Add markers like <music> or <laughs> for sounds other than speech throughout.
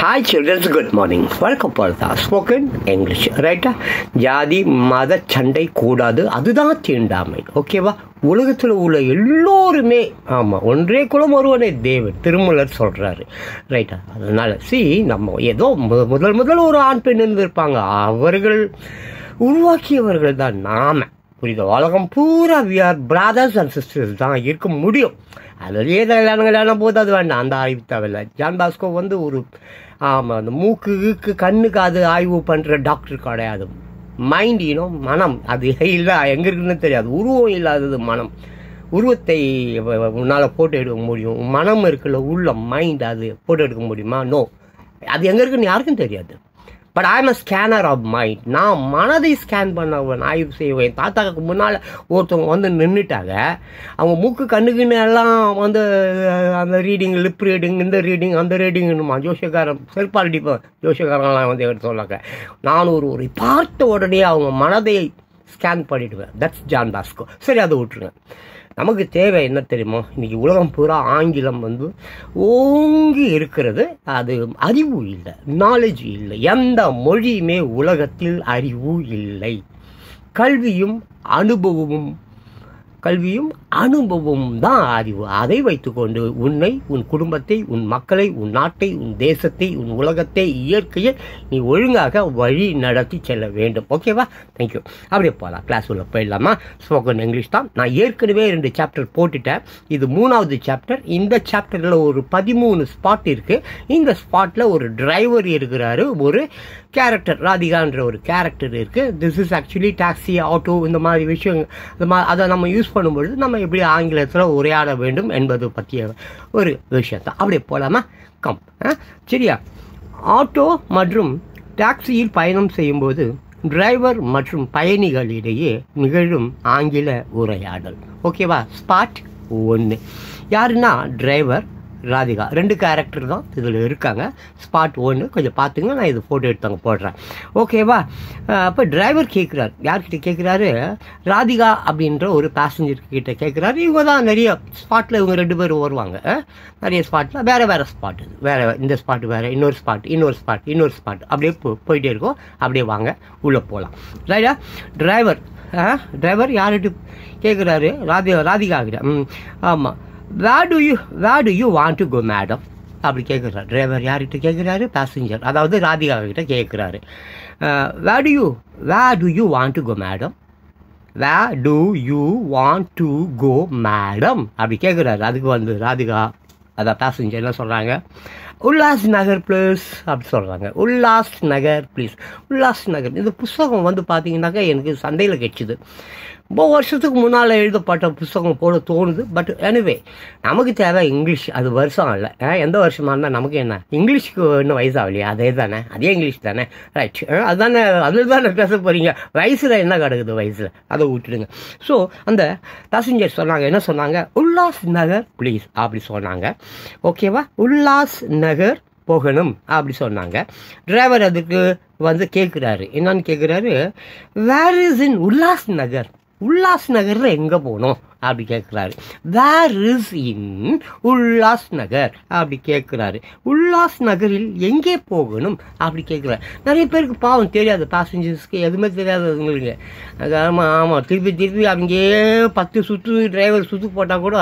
Hi children's good morning வழக்கம் for spoken English ரைட்டா ஜாதி மத சண்டை கூடாது அதுதான் தீண்டாமை ஓகேவா உலகத்தில் உள்ள எல்லோருமே ஆமாம் ஒன்றே குலம் ஒருவனே தேவன் திருமலர் சொல்கிறாரு ரைட்டா அதனால் சி நம்ம ஏதோ முதல் முதல் ஒரு ஆண் பெண் இருந்திருப்பாங்க அவர்கள் உருவாக்கியவர்கள் தான் நாம புரியுது உலகம் பூரா we are brothers and sisters தான் இருக்க முடியும் அதுலேயே கல்யாணம் கல்யாணம் போது அது வேண்டாம் அந்த ஆய்வு தேவையில்லை ஜான் பாஸ்கோ வந்து ஒரு ஆமாம் அந்த மூக்கு மூக்குக்கு கண்ணுக்கு அது ஆய்வு பண்ணுற டாக்டர் கிடையாது மைண்ட் இனம் மனம் அது இல்லை எங்கே இருக்குன்னு தெரியாது உருவம் இல்லாதது மனம் உருவத்தை உன்னால் ஃபோட்டோ எடுக்க முடியும் மனம் இருக்குல்ல உள்ள மைண்ட் அது ஃபோட்டோ எடுக்க முடியுமா நோ அது எங்கே இருக்குன்னு யாருக்கும் தெரியாது but I am a scanner of mind நான் மனதை ஸ்கேன் பண்ணவன் ஆய்வு செய்வேன் தாத்தாக்கு முன்னால் ஒருத்தவங்க வந்து நின்றுட்டாங்க அவங்க மூக்கு கண்ணுக்குன்னு எல்லாம் வந்து அந்த ரீடிங் லிப் ரீடிங் இந்த ரீடிங் அந்த ரீடிங்னுமா ஜோசியக்காரன் செல்பாலிட்டி அடிப்பேன் ஜோசியக்காரங்களாம் வந்து எடுத்து சொன்னாங்க நான் ஒரு ஒரு பார்த்த உடனே அவங்க மனதை ஸ்கேன் பண்ணிவிடுவேன் தட்ஸ் ஜான் பாஸ்கோ சரி அதை விட்டுருங்க நமக்கு தேவை என்ன தெரியுமா இன்னைக்கு உலகம் பூரா ஆங்கிலம் வந்து ஓங்கி இருக்கிறது அது அறிவு இல்லை நாலேஜ் இல்லை எந்த மொழியுமே உலகத்தில் அறிவு இல்லை கல்வியும் அனுபவமும் கல்வியும் அனுபவமும் தான் அறிவு அதை வைத்துக்கொண்டு உன்னை உன் குடும்பத்தை உன் மக்களை உன் நாட்டை உன் தேசத்தை உன் உலகத்தை இயற்கையை நீ ஒழுங்காக வழி நடத்தி செல்ல வேண்டும் ஓகேவா தேங்க்யூ அப்படியே போகலாம் கிளாஸ் உள்ள போயிடலாமா ஸ்போக்கன் இங்கிலீஷ் தான் நான் ஏற்கனவே ரெண்டு சாப்டர் போட்டுட்டேன் இது மூணாவது சாப்டர் இந்த சாப்டரில் ஒரு பதிமூணு ஸ்பாட் இருக்குது இந்த ஸ்பாட்டில் ஒரு டிரைவர் இருக்கிறாரு ஒரு கேரக்டர் ராதிகான்ற ஒரு கேரக்டர் இருக்குது this is actually taxi auto இந்த மாதிரி விஷயம் இந்த மாதிரி அதை நம்ம யூஸ் பண்ணும்பொழுது நம்ம எப்படி ஆங்கிலத்தில் உரையாட வேண்டும் என்பது பற்றிய ஒரு விஷயத்தை அப்படியே போகலாமா கம் சரியா ஆட்டோ மற்றும் டாக்ஸியில் பயணம் செய்யும்போது டிரைவர் மற்றும் பயணிகளிடையே நிகழும் ஆங்கில உரையாடல் ஓகேவா ஸ்பாட் ஒன்று யாருன்னா டிரைவர் ராதிகா ரெண்டு கேரக்டர் தான் இதில் இருக்காங்க ஸ்பாட் ஒன்று கொஞ்சம் பார்த்துங்க நான் இது ஃபோட்டோ எடுத்தாங்க போடுறேன் ஓகேவா அப்போ டிரைவர் கேட்குறாரு யார்கிட்ட கேட்குறாரு ராதிகா அப்படின்ற ஒரு பேசஞ்சர் கிட்ட கேட்குறாரு இவங்க தான் நிறைய ஸ்பாட்டில் இவங்க ரெண்டு பேரும் வருவாங்க நிறைய ஸ்பாட்டில் வேறு வேறு ஸ்பாட் வேறு இந்த ஸ்பாட் வேறு இன்னொரு ஸ்பாட் இன்னொரு ஸ்பாட் இன்னொரு ஸ்பாட் அப்படியே போ போயிட்டே இருக்கோம் அப்படியே வாங்க உள்ளே போகலாம் ரைடா டிரைவர் டிரைவர் யார்கிட்ட கேட்குறாரு ராதிகா ராதிகா கிட்ட ம் ஆமாம் where do you where do you want to go madam அப்படி கேட்குறாரு டிரைவர் யார்கிட்ட கேட்குறாரு பேசஞ்சர் அதாவது ராதிகா கிட்ட கேட்குறாரு where do you where do you want to go madam where do you want to go madam அப்படி கேட்குறாரு அதுக்கு வந்து ராதிகா அதான் பேசஞ்சர் என்ன சொல்கிறாங்க உல்லாஸ் நகர் ப்ளீஸ் அப்படி சொல்கிறாங்க உல்லாஸ் நகர் ப்ளீஸ் உல்லாஸ் நகர் இந்த புஸ்தகம் வந்து பார்த்தீங்கன்னாக்கா எனக்கு சந்தையில் கிடச்சிது ரொம்ப வருஷத்துக்கு முன்னால் எழுதப்பட்ட புஸ்தகம் போல தோணுது பட் எனிவே நமக்கு தேவை இங்கிலீஷ் அது வருஷம் இல்லை எந்த வருஷமாக இருந்தால் நமக்கு என்ன இங்கிலீஷுக்கு இன்னும் வயசாகலையே அதே தானே அதே இங்கிலீஷ் தானே ரைட் அதுதானே அதில் தானே பேச போகிறீங்க வயசில் என்ன கிடக்குது வயசில் அதை விட்டுடுங்க ஸோ அந்த பேசஞ்சர் சொன்னாங்க என்ன சொன்னாங்க உல்லாஸ் நகர் ப்ளீஸ் அப்படி சொன்னாங்க ஓகேவா உல்லாஸ் நகர் போகணும் அப்படி சொன்னாங்க டிரைவர் அதுக்கு வந்து கேட்குறாரு என்னன்னு கேட்குறாரு where is in Ullas Nagar Ullas நகரில் எங்கே போகணும் அப்படி கேட்குறாரு வேர் இஸ் இன் உல்லாஸ் நகர் அப்படி கேட்குறாரு உல்லாஸ் நகரில் எங்கே போகணும் அப்படி கேட்குறாரு நிறைய பேருக்கு பாவம் தெரியாது பேசஞ்சர்ஸ்க்கு எதுவுமே தெரியாது அது ஆமாம் ஆமாம் திருப்பி திருப்பி அங்கேயே பத்து சுற்று டிரைவர் சுற்று போட்டால் கூட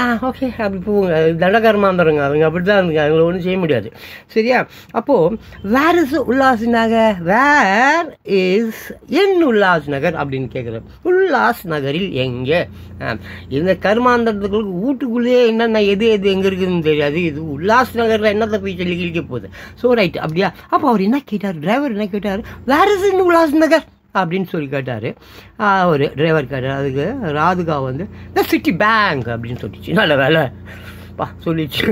ஆ ஓகே அப்படி போங்க தண்டகாரமாக இருந்துருங்க அதுங்க அப்படி தான் இருந்துங்க அதுங்களை ஒன்றும் செய்ய முடியாது சரியா அப்போது where is Ullas Nagar where is in Ullas Nagar அப்படின்னு கேட்குறேன் உல்லாஸ் நகரில் எங்கே இந்த கர்மாந்தரத்துக்குள்ள வீட்டுக்குள்ளேயே என்னென்ன எது எது எங்கே இருக்குதுன்னு தெரியாது இது உல்லாஸ் நகரில் என்னத்தை போய் சொல்லி கிழிக்க போகுது ஸோ ரைட் அப்படியா அப்போ அவர் என்ன கேட்டார் டிரைவர் என்ன கேட்டார் வேர் இஸ் இன் உல்லாஸ் நகர் அப்படின்னு சொல்லி கேட்டார் அவர் டிரைவர் கேட்டார் அதுக்கு ராதுகா வந்து த சிட்டி பேங்க் அப்படின்னு சொல்லிச்சு நல்ல வேலை சொல்லிடுச்சு சொல்லிச்சு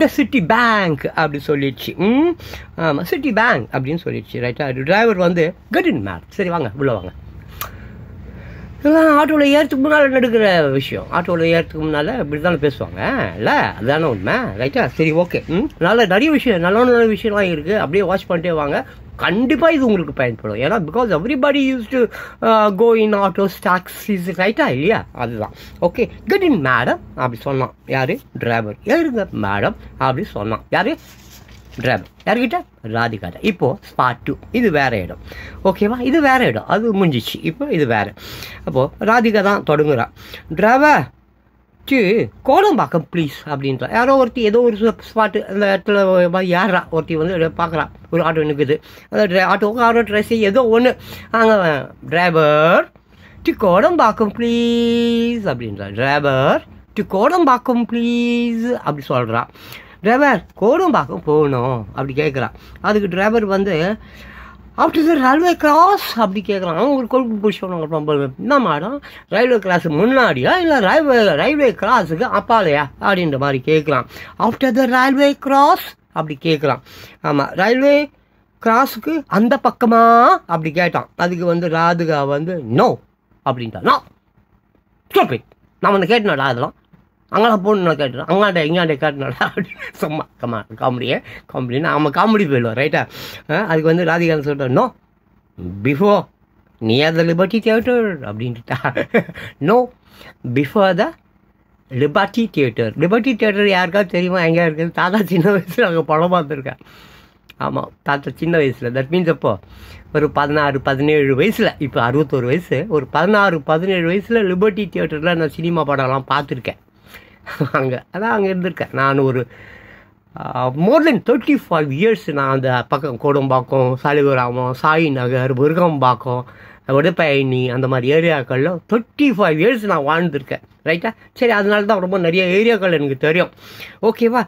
த சிட்டி பேங்க் அப்படி சொல்லிடுச்சு ம் ஆமாம் சிட்டி பேங்க் அப்படின்னு சொல்லிடுச்சு ரைட்டா டிரைவர் வந்து கட் இன் மேப் சரி வாங்க உள்ளே வாங்க இதெல்லாம் ஆட்டோவில் ஏறத்துக்கு முன்னால் நடக்கிற விஷயம் ஆட்டோவில் ஏறத்துக்கு முன்னால் இப்படி தானே பேசுவாங்க இல்லை அதுதானே உண்மை ரைட்டா சரி ஓகே ம் நல்ல நிறைய விஷயம் நல்ல நல்ல விஷயம்லாம் இருக்குது அப்படியே வாட்ச் பண்ணிட்டே வாங்க கண்டிப்பாக இது உங்களுக்கு பயன்படும் ஏன்னா because everybody use to go in autos taxis ரைட்டா இல்லையா அதுதான் ஓகே குட் இன் மேடம் அப்படி சொன்னான் யார் டிரைவர் ஏறுங்க மேடம் அப்படி சொன்னான் யார் டிரைவர் யார்கிட்ட ராதிகாட்ட இப்போது ஸ்பாட் டூ இது வேறு இடம் ஓகேவா இது வேற இடம் அது முடிஞ்சிச்சு இப்போ இது வேறு அப்போது ராதிகா தான் தொடங்குறான் டிரைவர் வச்சு கோலம்பாக்கம் ப்ளீஸ் அப்படின்றா யாரோ ஒருத்தி ஏதோ ஒரு ஸ்பாட்டு அந்த இடத்துல யாரா ஒருத்தி வந்து பார்க்குறா ஒரு ஆட்டோ நிற்குது அந்த ஆட்டோவுக்கு ஆட்டோ ட்ரெஸ்ஸு ஏதோ ஒன்று அங்கே டிரைவர் டி பார்க்கும் ப்ளீஸ் அப்படின்றா டிரைவர் டி பார்க்கும் ப்ளீஸ் அப்படி சொல்கிறான் டிரைவர் கோடம்பாக்கம் போகணும் அப்படி கேட்குறான் அதுக்கு டிரைவர் வந்து ஆஃப்டர் சார் ரயில்வே கிராஸ் அப்படி கேட்குறாங்க ஒரு கொழுப்பு பிடிச்சவன ஒரு என்ன மாடம் ரயில்வே கிராஸ் முன்னாடியா இல்லை ரயில்வே ரயில்வே கிராஸுக்கு அப்பாலையா அப்படின்ற மாதிரி கேட்கலாம் ஆஃப்டர் த ரயில்வே கிராஸ் அப்படி கேட்கலாம் ஆமாம் ரயில்வே கிராஸுக்கு அந்த பக்கமா அப்படி கேட்டான் அதுக்கு வந்து ராதுகா வந்து நோ அப்படின்ட்டா நான் நான் ஒன்று கேட்டேன்டா அதெல்லாம் அங்கே பொண்ணு கேட்டுறோம் அங்காண்ட இங்காண்டே காட்டினாடா அப்படின்னு சும்மா கம்மா காமெடியே காமெடின்னு அவன் காமெடி போயிடுவான் ரைட்டா அதுக்கு வந்து ராதிகாந்த் சொல்கிறார் no before near the Liberty theatre அப்படின்ட்டா no before the Liberty theatre Liberty theatre யாருக்காவது தெரியுமா எங்கே இருக்குது தாத்தா சின்ன வயசில் அங்கே படம் பார்த்துருக்கேன் ஆமாம் தாத்தா சின்ன வயசில் தட் மீன்ஸ் அப்போ ஒரு பதினாறு பதினேழு வயசில் இப்போ அறுபத்தோரு வயசு ஒரு பதினாறு பதினேழு வயசில் லிபர்ட்டி தியேட்டரில் நான் சினிமா படம்லாம் பார்த்துருக்கேன் <laughs> அங்கே அதான் அங்கே இருந்திருக்கேன் நான் ஒரு more than thirty five years நான் அந்த பக்கம் கோடம்பாக்கம் சாலிபுராமம் சாய் நகர் முருகம்பாக்கம் உடப்பயணி அந்த மாதிரி ஏரியாக்களில் தேர்ட்டி ஃபைவ் இயர்ஸ் நான் வாழ்ந்துருக்கேன் ரைட்டா சரி அதனால தான் ரொம்ப நிறைய ஏரியாக்கள் எனக்கு தெரியும் ஓகேவா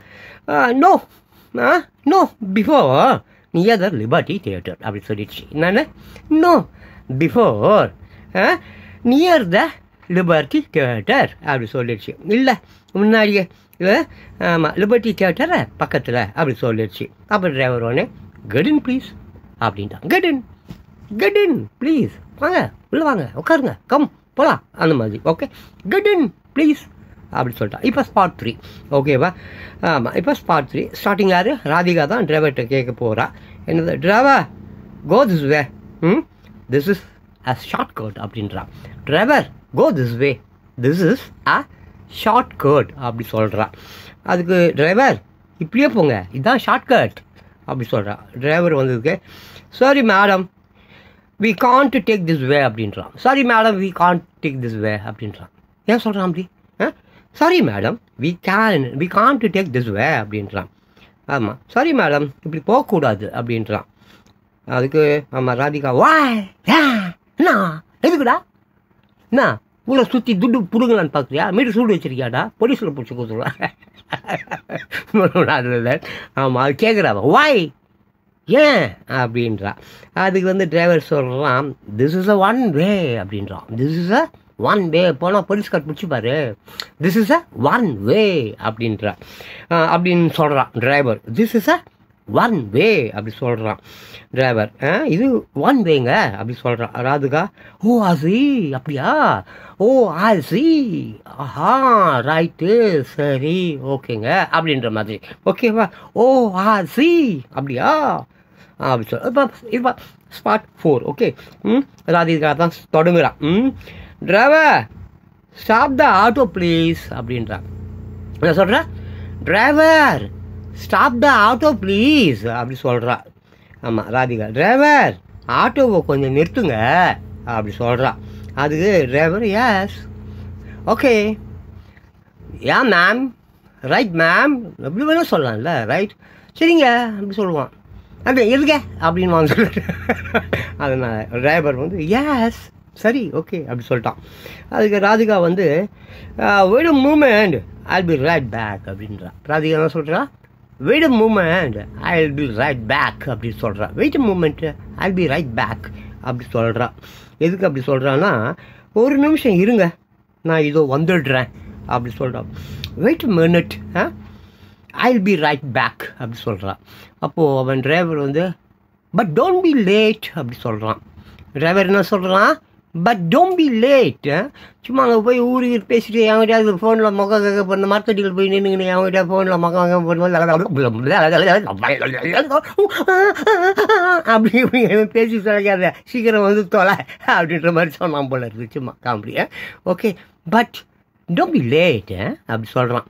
no ah no before near Liberty theatre அப்படி சொல்லிடுச்சு என்னென்ன no before near the Liberty theatre அப்படி சொல்லிடுச்சு இல்லை முன்னாடியே ஆமாம் லிபர்ட்டி தியேட்டரை பக்கத்தில் அப்படி சொல்லிடுச்சு அப்போ டிரைவர் ஒன்று கெடின் ப்ளீஸ் அப்படின்ட்டான் கெடின் கெடின் ப்ளீஸ் வாங்க உள்ளே வாங்க உட்காருங்க கம் போகலாம் அந்த மாதிரி ஓகே கெடின் ப்ளீஸ் அப்படின்னு சொல்லிட்டான் இப்போ ஸ்பாட் த்ரீ ஓகேவா ஆமாம் இப்போ ஸ்பாட் த்ரீ ஸ்டார்டிங் யார் ராதிகா தான் டிரைவர்கிட்ட கேட்க போகிறா என்னது driver go this way hmm this is a short cut அப்படின்றான் driver go this way this is a short cut அப்படி சொல்கிறான் அதுக்கு டிரைவர் இப்படியே போங்க இதுதான் ஷார்ட்கட் அப்படி சொல்கிறான் டிரைவர் வந்ததுக்கு sorry madam we can't take this way அப்படின்றான் sorry madam we can't take this way அப்படின்றான் ஏன் சொல்கிறான் அப்படி sorry madam we can we can't take this way அப்படின்றான் ஆமாம் சாரி மேடம் இப்படி போகக்கூடாது அப்படின்றான் அதுக்கு ஆமாம் ராதிகா வா என்ன எதுக்குடா என்ன உள்ள சுற்றி துட்டு பிடுங்கலான்னு பார்க்குறியா மீட்டு சூடு வச்சிருக்கியாடா போலீஸில் பிடிச்சி கொடுத்துருவான் ஆமாம் அது கேட்குறாவ வாய் ஏன் அப்படின்றா அதுக்கு வந்து டிரைவர் சொல்கிறான் this is a one way அப்படின்றான் this is a one way போனால் போலீஸ் கார் பிடிச்சிப்பாரு this is a one way அப்படின்றா அப்படின்னு சொல்கிறான் driver this is a one way அப்படி சொல்கிறான் டிரைவர் இது ஒன் வேங்க அப்படி சொல்கிறான் ராதுகா ஓ ஆசி அப்படியா ஓ ஆசி ஆஹா ரைட்டு சரி ஓகேங்க அப்படின்ற மாதிரி ஓகேவா ஓ ஆசி அப்படியா அப்படி சொல் இப்போ இப்போ ஸ்பாட் ஃபோர் ஓகே ம் ராதிகா தான் தொடங்குறான் ம் driver stop the auto please அப்படின்றான் என்ன சொல்கிறேன் driver stop the auto please அப்படி சொல்கிறா ஆமாம் ராதிகா டிரைவர் ஆட்டோவை கொஞ்சம் நிறுத்துங்க அப்படி சொல்கிறா அதுக்கு driver yes okay yeah ma'am right ma'am எப்படி வேணால் சொல்லலாம்ல ரைட் சரிங்க அப்படி சொல்லுவான் அப்படி இருக்க அப்படின்னு வாங்க அதனால் டிரைவர் வந்து எஸ் சரி ஓகே அப்படி சொல்லிட்டான் அதுக்கு ராதிகா வந்து வெறும் moment I be right back அப்படின்றா ராதிகா என்ன சொல்கிறா wait moment I'll be right back அப்படி சொல்கிறான் wait moment I be right back அப்படி சொல்கிறான் எதுக்கு அப்படி சொல்கிறான்னா ஒரு நிமிஷம் இருங்க நான் இதோ வந்துடுறேன் அப்படி சொல்கிறான் wait minute ah I'll be right back அப்படி சொல்கிறான் அப்போது அவன் டிரைவர் வந்து பட் டோன்ட் பி லேட் அப்படி சொல்கிறான் டிரைவர் என்ன சொல்கிறான் பட் டோன்ட் பி லேட் சும்மா அங்கே போய் ஊருக்கு பேசிட்டு எவங்கிட்ட ஃபோனில் முகம் கேட்க போகிற மார்க்கெட்டில் போய் நின்றுங்கன்னு எவங்கிட்ட ஃபோனில் முகம் வாங்க போகும்போது அப்படி இப்படி பேசி சொல்லிக்காத சீக்கிரம் வந்து தொலை அப்படின்ற மாதிரி சொன்னான் போல இருக்கு சும்மா காமெடியா okay but don't be late அப்படி சொல்கிறான்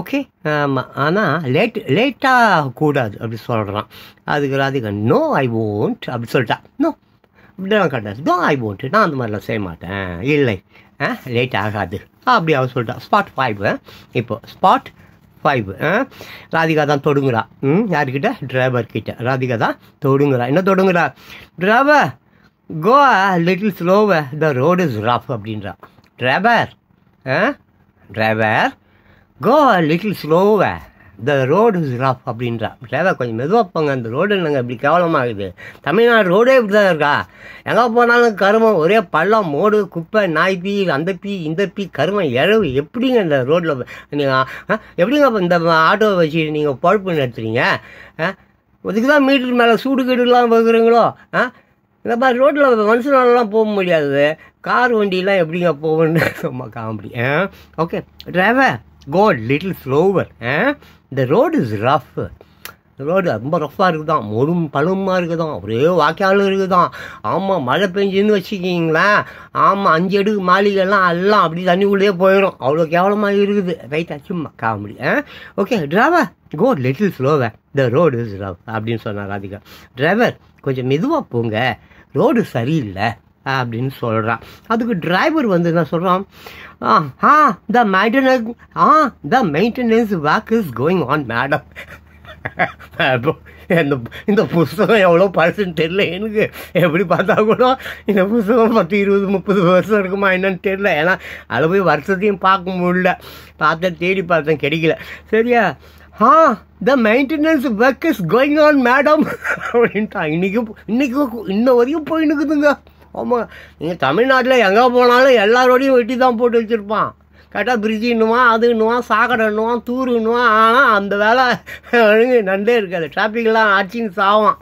ஓகே ஆமாம் ஆனால் லேட் லேட்டாக கூடாது அப்படி சொல்கிறான் அதுக்கு ராதிகா நோ ஐ ஓன்ட் அப்படி சொல்லிட்டா நோ இப்படிலாம் கிடையாது தான் ஐ போட்டு நான் அந்த மாதிரிலாம் செய்ய மாட்டேன் இல்லை ஆ லேட் ஆகாது அப்படி அவர் சொல்லிட்டா ஸ்பாட் ஃபைவ் இப்போ ஸ்பாட் ஃபைவ் ராதிகா தான் தொடுங்குறா ம் யாருக்கிட்ட டிரைவர் கிட்ட ராதிகா தான் தொடுங்குறா என்ன தொடுங்குறா driver go little slower the road is rough அப்படின்றா driver driver go little slower the road is rough அப்படின்றா ட்ரைவர் கொஞ்சம் மெதுவாக போங்க அந்த ரோடு நாங்கள் இப்படி கேவலமாகுது தமிழ்நாடு ரோடே இப்படி தான் இருக்கா எங்கே போனாலும் கருமம் ஒரே பள்ளம் மோடு குப்பை நாய் பீ அந்த பீ இந்த பீ கருமம் இழவு எப்படிங்க இந்த ரோட்டில் நீங்கள் எப்படிங்க இந்த ஆட்டோவை வச்சு நீங்கள் பொழப்பு நடத்துறீங்க இதுக்கு தான் மீட்டர் மேலே சூடு கீடுலாம் வைக்கிறீங்களோ ஆ இந்த மாதிரி ரோட்டில் மனுஷனாலலாம் போக முடியாது கார் வண்டியெலாம் எப்படிங்க போகணும் <laughs> comedy okay driver go little slower ah இந்த ரோடு இஸ் ரஃப் ரோடு ரொம்ப ரஃப்பாக தான் முழும் பழுமாக தான் ஒரே வாய்க்காலும் தான் ஆமாம் மழை பெஞ்சுன்னு வச்சுக்கிங்களேன் ஆமாம் அஞ்சு அடுக்கு மாளிகைலாம் எல்லாம் அப்படி தண்ணிக்குள்ளேயே போயிடும் அவ்வளோ கேவலமாக இருக்குது ரைட் சும்மா comedy okay driver go little slower the road is rough அப்படின்னு சொன்னார் ராதிகா டிரைவர் கொஞ்சம் மெதுவாக போங்க ரோடு சரியில்லை அப்படின்னு சொல்கிறான் அதுக்கு டிரைவர் வந்து என்ன சொல்கிறான் ah the maintenance ah the maintenance work is going on madam இந்த இந்த புஸ்தகம் எவ்வளோ பழசுன்னு தெரில எனக்கு எப்படி பார்த்தா கூட இந்த புஸ்தகம் பத்து இருபது முப்பது வருஷம் இருக்குமா என்னன்னு தெரில ஏன்னா அதில் போய் வருஷத்தையும் பார்க்க முடியல பார்த்தேன் தேடி பார்த்தேன் கிடைக்கல சரியா ah the maintenance work is going on madam அப்படின்ட்டா இன்றைக்கும் இன்றைக்கும் இன்ன வரைக்கும் போயின்னு இருக்குதுங்க ஆமாம் நீங்கள் தமிழ்நாட்டில் எங்கே போனாலும் எல்லாரோடையும் வெட்டி தான் போட்டு வச்சுருப்பான் கேட்டால் இன்னுவான் அது இன்னுவான் சாக்கடை இன்னுவான் தூர் இன்னுவான் ஆனால் அந்த வேலை நண்டே இருக்காது டிராஃபிக்லாம் அடிச்சின்னு சாவான்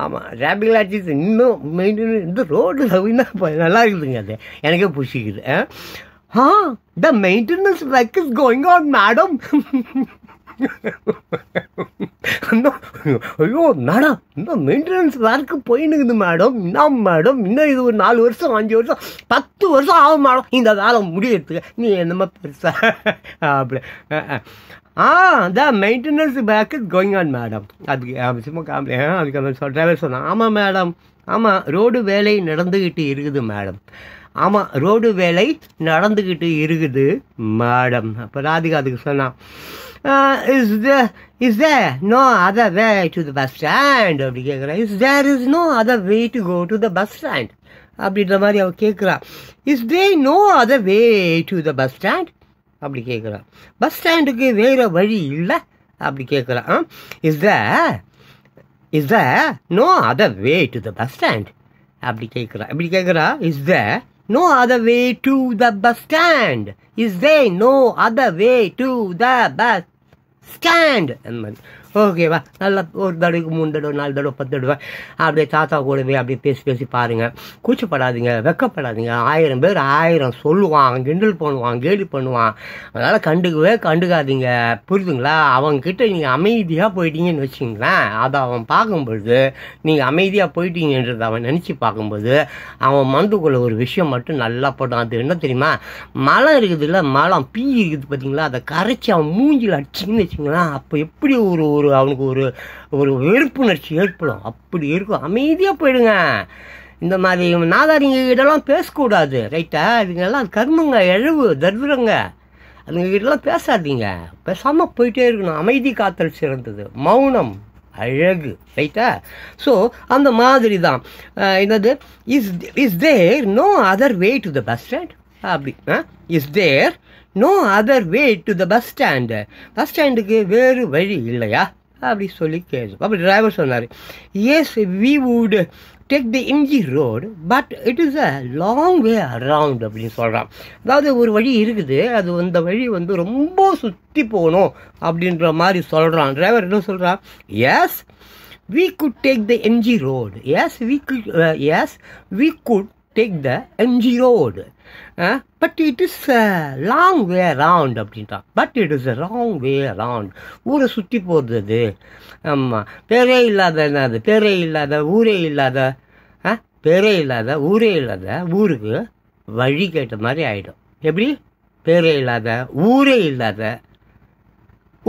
ஆமாம் டிராஃபிக் அடிச்சு இன்னும் மெயின்டைன் இந்த ரோடு சவுன்னா நல்லா இருக்குதுங்க அது எனக்கே பிடிச்சிக்குது ah the maintenance work is going on madam ஐயோ மேடம் இன்னும் மெயின்டெனன்ஸ் ஒர்க்கு போயின்னுக்குது மேடம் என்ன மேடம் இன்னும் இது ஒரு நாலு வருஷம் அஞ்சு வருஷம் பத்து வருஷம் ஆகும் மேடம் இந்த வேலை முடியறதுக்கு நீ என்னமா பெருசா அப்படி ஆ அதான் maintenance work is going on madam அதுக்கு சும்மா காம்பி அதுக்கு அந்த டிரைவர் சொன்னான் ஆமாம் மேடம் ஆமாம் ரோடு வேலை நடந்துக்கிட்டு இருக்குது மேடம் ஆமாம் ரோடு வேலை நடந்துக்கிட்டு இருக்குது மேடம் அப்போ ராதிகா அதுக்கு சொன்னான் uh, is there is there no other way to the bus stand அப்படி கேட்குறான் is there is no other way to go to the bus stand அப்படின்ற மாதிரி அவன் கேட்குறான் is there no other way to the bus stand அப்படி கேட்குறான் bus ஸ்டாண்டுக்கு வேறு வழி இல்லை அப்படி கேட்குறான் is the is the no other way to the bus stand அப்படி கேட்குறான் இப்படி கேட்குறா is the no other way to the bus stand. Is there no other way to the bus Stand, And ஓகேவா நல்லா ஒரு தடவைக்கு மூணு தடவை நாலு தடவை பத்து தடவை அப்படியே தாத்தா கூடவே அப்படியே பேசி பேசி பாருங்கள் கூச்சப்படாதீங்க வெக்கப்படாதீங்க ஆயிரம் பேர் ஆயிரம் சொல்லுவான் கிண்டல் பண்ணுவான் கேலி பண்ணுவான் அதனால் கண்டுக்கவே கண்டுக்காதீங்க புரியுதுங்களா அவங்கக்கிட்ட நீங்கள் அமைதியாக போயிட்டீங்கன்னு வச்சுங்களேன் அதை அவன் பார்க்கும்பொழுது நீங்கள் அமைதியாக போயிட்டீங்கன்றதை அவன் நினச்சி பார்க்கும்போது அவன் மனதுக்குள்ள ஒரு விஷயம் மட்டும் நல்லா போட்டான் அது என்ன தெரியுமா மலம் இருக்குது இல்லை மலம் பீ இருக்குது பார்த்தீங்களா அதை கரைச்சி அவன் மூஞ்சில் அடிச்சிங்கன்னு வச்சுங்களேன் அப்போ எப்படி ஒரு ஒரு அவனுக்கு ஒரு ஒரு வெறுப்புணர்ச்சி ஏற்படும் அப்படி இருக்கும் அமைதியாக போயிடுங்க இந்த மாதிரி நாதாரிங்க இதெல்லாம் பேசக்கூடாது ரைட்டா இதுங்கெல்லாம் கர்மங்க எழவு தர்விரங்க அதுங்ககிட்டலாம் பேசாதீங்க பேசாமல் போயிட்டே இருக்கணும் அமைதி காத்தல் சிறந்தது மௌனம் அழகு ரைட்டா ஸோ அந்த மாதிரி தான் என்னது is is there no other way to the bus stand அப்படி is there no other way to the bus stand bus ஸ்டாண்டுக்கு வேறு வழி இல்லையா அப்படி சொல்லி கேட்கும் அப்படி டிரைவர் சொன்னார் yes we would take the MG road but it is a long way around அப்படின்னு சொல்கிறான் அதாவது ஒரு வழி இருக்குது அது அந்த வழி வந்து ரொம்ப சுற்றி போகணும் அப்படின்ற மாதிரி சொல்கிறான் டிரைவர் என்ன சொல்கிறான் yes we could take the MG road yes we could yes we could take the MG road but it is long way round அப்படின்ட்டான் but it is wrong way round ஊரை சுற்றி போகிறது ஆமாம் பேரே இல்லாத என்னது பேரே இல்லாத ஊரே இல்லாத பேரே இல்லாத ஊரே இல்லாத ஊருக்கு வழி கேட்ட மாதிரி ஆகிடும் எப்படி பேரே இல்லாத ஊரே இல்லாத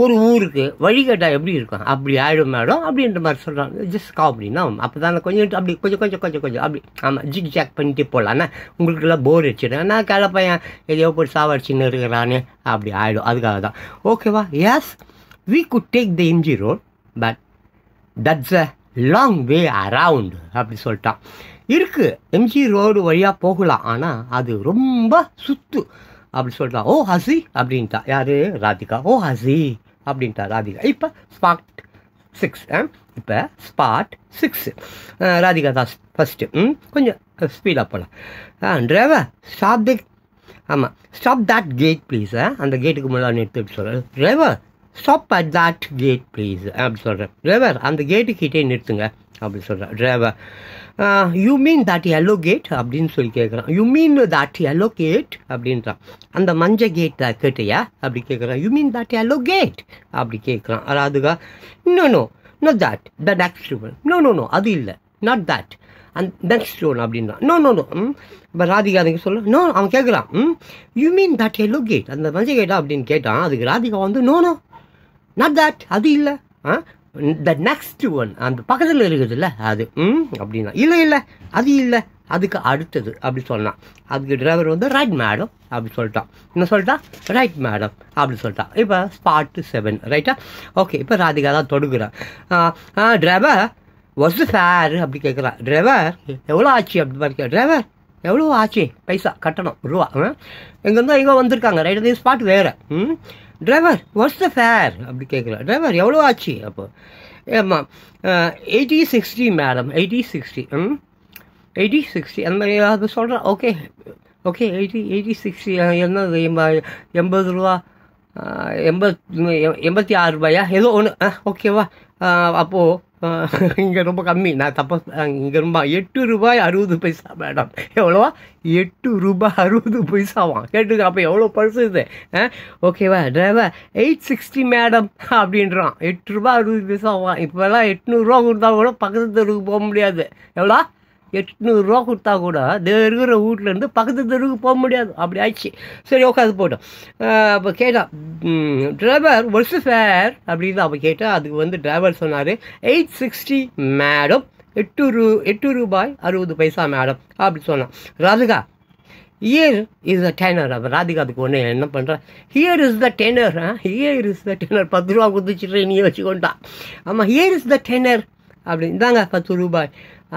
ஒரு ஊருக்கு வழிகட்டா எப்படி இருக்கும் அப்படி ஆயிடும் மேடம் அப்படின்ற மாதிரி சொல்கிறாங்க ஜஸ்ட் கா அப்படின்னா அப்போ தான் கொஞ்சம் அப்படி கொஞ்சம் கொஞ்சம் கொஞ்சம் கொஞ்சம் அப்படி ஆமாம் ஜிக் ஜாக் பண்ணிட்டு போகலாம் உங்களுக்குலாம் போர் அடிச்சிடும் நான் கிளப்பையன் எதையோ போய் சாவடிச்சின்னு இருக்கிறானே அப்படி ஆகிடும் அதுக்காக தான் ஓகேவா yes we could take the MG road but that's a long way around அப்படி சொல்லிட்டான் இருக்குது எம்ஜி ரோடு வழியாக போகலாம் ஆனால் அது ரொம்ப சுத்து அப்படி சொல்கிறான் ஓ ஹசி அப்படின்ட்டா யார் ராதிகா ஓ ஹசி அப்படின்ட்டா ராதிகா இப்போ ஸ்பாட் சிக்ஸ் இப்போ spot six Radhika Das first கொஞ்சம் ஸ்பீடாக போகலாம் டிரைவர் ஸ்டாப் தி ஆமாம் ஸ்டாப் தட் கேட் ப்ளீஸ் அந்த கேட்டுக்கு முன்னாடி நிறுத்திட்டு சொல்கிறேன் driver stop at that gate please அப்படி சொல்கிறேன் டிரைவர் அந்த கேட்டுக்கிட்டே நிறுத்துங்க அப்படி சொல்கிறேன் driver you mean that yellow gate அப்படின்னு சொல்லி கேட்குறான் you mean that yellow gate அப்படின்றான் அந்த மஞ்ச கேட் கேட்டையா அப்படி கேட்குறான் you mean that yellow gate அப்படி கேட்குறான் Radhika no no no that the next one no no no அது இல்லை நாட் தட் அந்த நெக்ஸ்ட் ஸ்டோன் அப்படின்றான் நோ நோ நோ ம் இப்போ ராதிகா அதுக்கு சொல்ல நோ அவன் கேட்குறான் ம் you mean that yellow gate அந்த மஞ்ச கேட்டா அப்படின்னு கேட்டான் அதுக்கு ராதிகா வந்து நோ நோ நாட் தட் அது இல்லை ஆ த நெக்ஸ்ட் ஒன் அந்த பக்கத்தில் இருக்குதுல்ல அது ம் அப்படின்னா இல்லை இல்லை அது இல்லை அதுக்கு அடுத்தது அப்படி சொன்னான் அதுக்கு டிரைவர் வந்து ரைட் மேடம் அப்படி சொல்லிட்டான் என்ன சொல்லிட்டான் ரைட் மேடம் அப்படி சொல்லிட்டான் இப்போ ஸ்பாட்டு செவன் ரைட்டா ஓகே இப்போ ராதிகா தான் தொடுக்கிறான் டிரைவர் வசு ஃபேர் அப்படி கேட்குறான் டிரைவர் எவ்வளோ ஆச்சு அப்படி பாருங்க டிரைவர் எவ்வளோ ஆச்சு பைசா கட்டணம் ரூபா எங்கேருந்தோ எங்கே வந்திருக்காங்க ரைட் ஸ்பாட் வேறு ம் டிரைவர் வாட்ஸ் த ஃபேர் அப்படி கேட்கல டிரைவர் எவ்வளோ ஆச்சு அப்போ ஏம்மா eighty sixty madam eighty sixty hmm eighty sixty அந்த மாதிரி ஏதாவது சொல்கிறேன் okay okay eighty eighty sixty என்னது எண்பது ரூபா எண்பத் எண்பத்தி ஆறு ரூபாயா ஏதோ ஒன்று ஆ ஓகேவா அப்போது இங்கே ரொம்ப கம்மி நான் தப்பாக இங்கே ரொம்ப எட்டு ரூபாய் அறுபது பைசா மேடம் எவ்வளோவா எட்டு ரூபாய் அறுபது பைசாவான் கேட்டுக்க அப்போ எவ்வளோ பர்சு இது ஓகேவா டிரைவர் எயிட் சிக்ஸ்டி மேடம் அப்படின்றான் எட்டு ரூபாய் அறுபது பைசாவான் இப்போல்லாம் எட்நூறுரூவா கொடுத்தா கூட பக்கத்து தெருவுக்கு போக முடியாது எவ்வளோ எட்நூறுரூவா கொடுத்தா கூட இருக்கிற வீட்டிலேருந்து பக்கத்து தெருவுக்கு போக முடியாது அப்படி ஆயிடுச்சு சரி உட்காந்து போட்டோம் அப்போ கேட்டான் டிரைவர் ஒர்ஸ் சார் அப்படின்னு அப்போ கேட்டால் அதுக்கு வந்து டிரைவர் சொன்னார் எயிட் சிக்ஸ்டி மேடம் எட்டு ரூ எட்டு ரூபாய் அறுபது பைசா மேடம் அப்படி சொன்னான் Radhika here is the tenner அப்போ ராதிகா அதுக்கு ஒன்று என்ன பண்ணுறேன் here is the tenner here is the tenner பத்து ரூபா கொடுத்துச்சுட்டு நீ வச்சுக்கோண்டா ஆமாம் ஹியர் இஸ் த டேனர் அப்படி இந்தாங்க பத்து ரூபாய்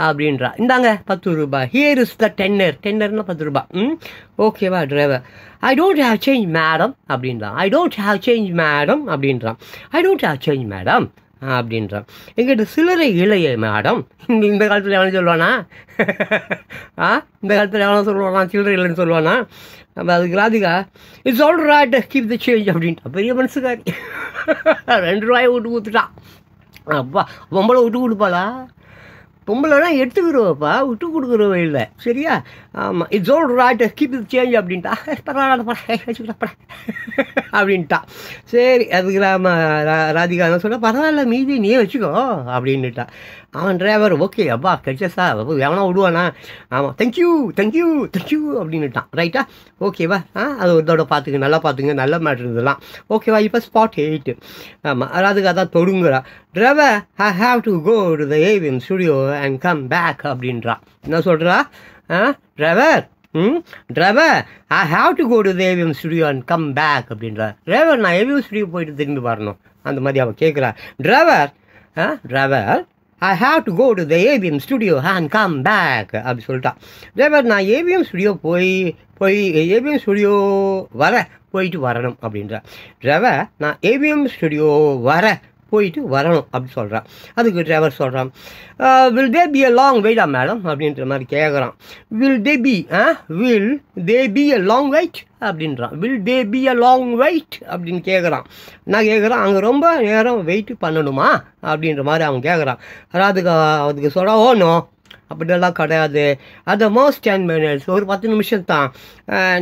அப்படின்றா இந்தாங்க பத்து ரூபாய் ஹியர் இஸ் த டென்னர் டென்னர்னா பத்து ரூபாய் ம் ஓகேவா driver I don't have change madam அப்படின்றான் I don't have change madam அப்படின்றான் I don't have change madam அப்படின்றான் எங்கிட்ட சிலரை இல்லையே மேடம் இந்த காலத்தில் எவனும் சொல்லுவானா ஆ இந்த காலத்தில் எவனும் சொல்லுவானா சில்லறை இல்லைன்னு சொல்லுவானா நம்ம அதுக்கு Radhika it's all right keep the change அப்படின்ட்டு பெரிய மனசுக்காரி ரெண்டு ரூபாயை விட்டு ஊற்றுட்டான் அப்பா பொம்பளை விட்டு கொடுப்பாளா பொம்பளைனா எடுத்துக்கிறவப்பா விட்டு கொடுக்குறவ இல்லை சரியா ஆமாம் இட்ஸ் ஓல் ராய்ட் கீப் இது சேஞ்ச் அப்படின்ட்டா பரவாயில்ல வச்சுக்கிட்டா <laughs> அப்படின்ட்டா சரி அதுக்கு ரா ராதிகா தான் சொல்ல பரவாயில்ல மீதி நீயே வச்சுக்கோ அப்படின்னுட்டா அவன் டிரைவர் ஓகே அப்பா கிடைச்சா எவனா விடுவானா ஆமாம் தேங்க்யூ தேங்க்யூ தேங்க்யூ அப்படின்னுட்டான் ரைட்டா ஓகேவா ஆ அது ஒரு தடவை பார்த்துங்க நல்லா பார்த்துங்க நல்ல மேட்ரு இதெல்லாம் ஓகேவா இப்போ ஸ்பாட் எயிட்டு ஆமாம் அதுக்கு அதான் தொடுங்குறா driver I have to go to the AVM studio and come back அப்படின்றா என்ன சொல்கிறா ஆ டிரைவர் ம் driver I have to go to the AVM studio and come back அப்படின்றா டிரைவர் நான் ஏவிஎம் ஸ்டுடியோ போயிட்டு திரும்பி வரணும் அந்த மாதிரி அவன் கேட்குறா டிரைவர் ஆ driver I have to go to the AVM studio and come back அப்படி சொல்லிட்டான் அதே மாதிரி நான் ஏவிஎம் ஸ்டுடியோ போய் போய் ஏவிஎம் ஸ்டுடியோ வர போயிட்டு வரணும் அப்படின்ற டிரைவர் நான் ஏவிஎம் ஸ்டுடியோ வர போயிட்டு வரணும் அப்படின்னு சொல்கிறான் அதுக்கு டிரைவர் சொல்கிறான் will there be a long வெயிட்டா மேடம் அப்படின்ற மாதிரி கேட்குறான் will there be ah will there be a long wait அப்படின்றான் will there be a long wait அப்படின்னு கேட்குறான் நான் கேட்குறான் அங்கே ரொம்ப நேரம் வெயிட் பண்ணணுமா அப்படின்ற மாதிரி அவன் கேட்குறான் அதுக்கு அதுக்கு சொல்கிறா ஓனோ அப்படிலாம் கிடையாது அது மோஸ்ட் டென் மினிட்ஸ் ஒரு பத்து நிமிஷம் தான்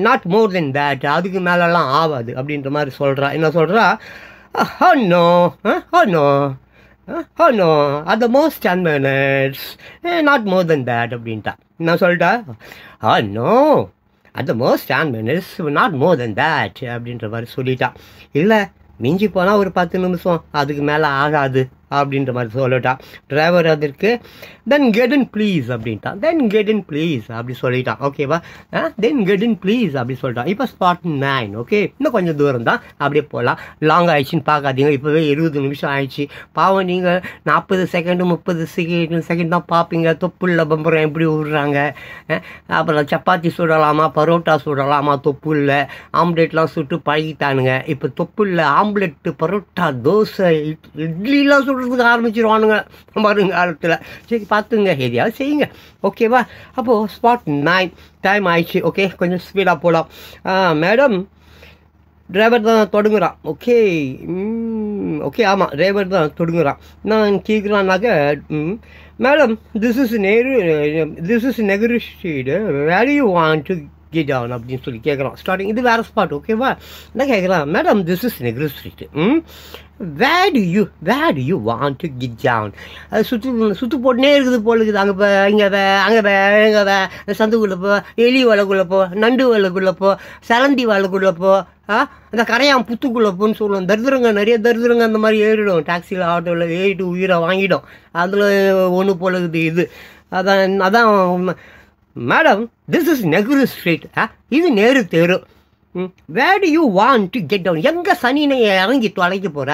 நாட் மோர் தென் தேட் அதுக்கு மேலெல்லாம் ஆகாது அப்படின்ற மாதிரி சொல்கிறான் என்ன சொல்கிறா Honor, huh? honor, huh? honor at the most 10 minutes, eh, not more than that அப்படின்ட்டா நான் சொல்லிட்டா ஹனோ at the most ten minutes not more then that அப்படின்ற மாதிரி சொல்லிட்டா இல்லை மிஞ்சி போனால் ஒரு பத்து நிமிஷம் அதுக்கு மேலே ஆகாது அப்படின்ற மாதிரி சொல்லட்டா டிரைவர் அதற்கு தென் கெடன் ப்ளீஸ் அப்படின்ட்டான் தென் கெடன் ப்ளீஸ் அப்படி சொல்லிட்டான் ஓகேவா தென் கெடன் ப்ளீஸ் அப்படி சொல்லிட்டான் இப்போ ஸ்பாட் நைன் ஓகே இன்னும் கொஞ்சம் தூரம் தான் அப்படியே போகலாம் லாங் ஆயிடுச்சுன்னு பார்க்காதீங்க இப்போவே இருபது நிமிஷம் ஆயிடுச்சு பாவம் நீங்கள் நாற்பது செகண்டு முப்பது செகண்ட் செகண்ட் தான் பார்ப்பீங்க தொப்புள்ள பம்பரம் எப்படி விடுறாங்க அப்புறம் சப்பாத்தி சுடலாமா பரோட்டா சுடலாமா தொப்புள்ள ஆம்லெட்லாம் சுட்டு பழகிட்டானுங்க இப்போ தொப்புள்ள ஆம்லெட்டு பரோட்டா தோசை இட்லிலாம் சுடுறதுக்கு ஆரம்பிச்சிருவானுங்க மருங்காலத்தில் சரி பார்த்துங்க எதையாவது செய்யுங்க ஓகேவா அப்போது ஸ்பாட் நைன் டைம் ஆயிடுச்சு ஓகே கொஞ்சம் ஸ்பீடாக போகலாம் மேடம் டிரைவர் தான் தொடங்குறான் ஓகே ஓகே ஆமாம் டிரைவர் தான் தொடங்குறான் நான் கேட்குறான்னாக்க madam this is Nehru this is Nehru street where you want to ஜிஜான் அப்படின்னு சொல்லி கேட்குறான் ஸ்டார்டிங் இது வேறு ஸ்பாட் ஓகேவா என்ன கேட்குறான் madam this is Nehru street hmm where you where do you want to get ஜான் அது சுற்று சுற்று போட்டுனே இருக்குது போல் இருக்குது அங்கே போ இங்கே வே அங்கே வே இங்கே வே சந்துக்குள்ளே போ எலி வலைக்குள்ளே போ நண்டு வலைக்குள்ளே போ சலந்தி வலைக்குள்ளே அந்த கரையான் புத்துக்குள்ளப்போன்னு சொல்லுவோம் தரிதிரங்க நிறைய தரிதிரங்க அந்த மாதிரி ஏறிடும் டாக்ஸியில் ஆட்டோவில் ஏறிட்டு உயிரை வாங்கிடும் அதில் ஒன்று போல இருக்குது இது அதான் அதான் madam this is Nehru street இது நேரு தெரு where do you want to get down எங்கே சனினை இறங்கி தொலைக்க போகிற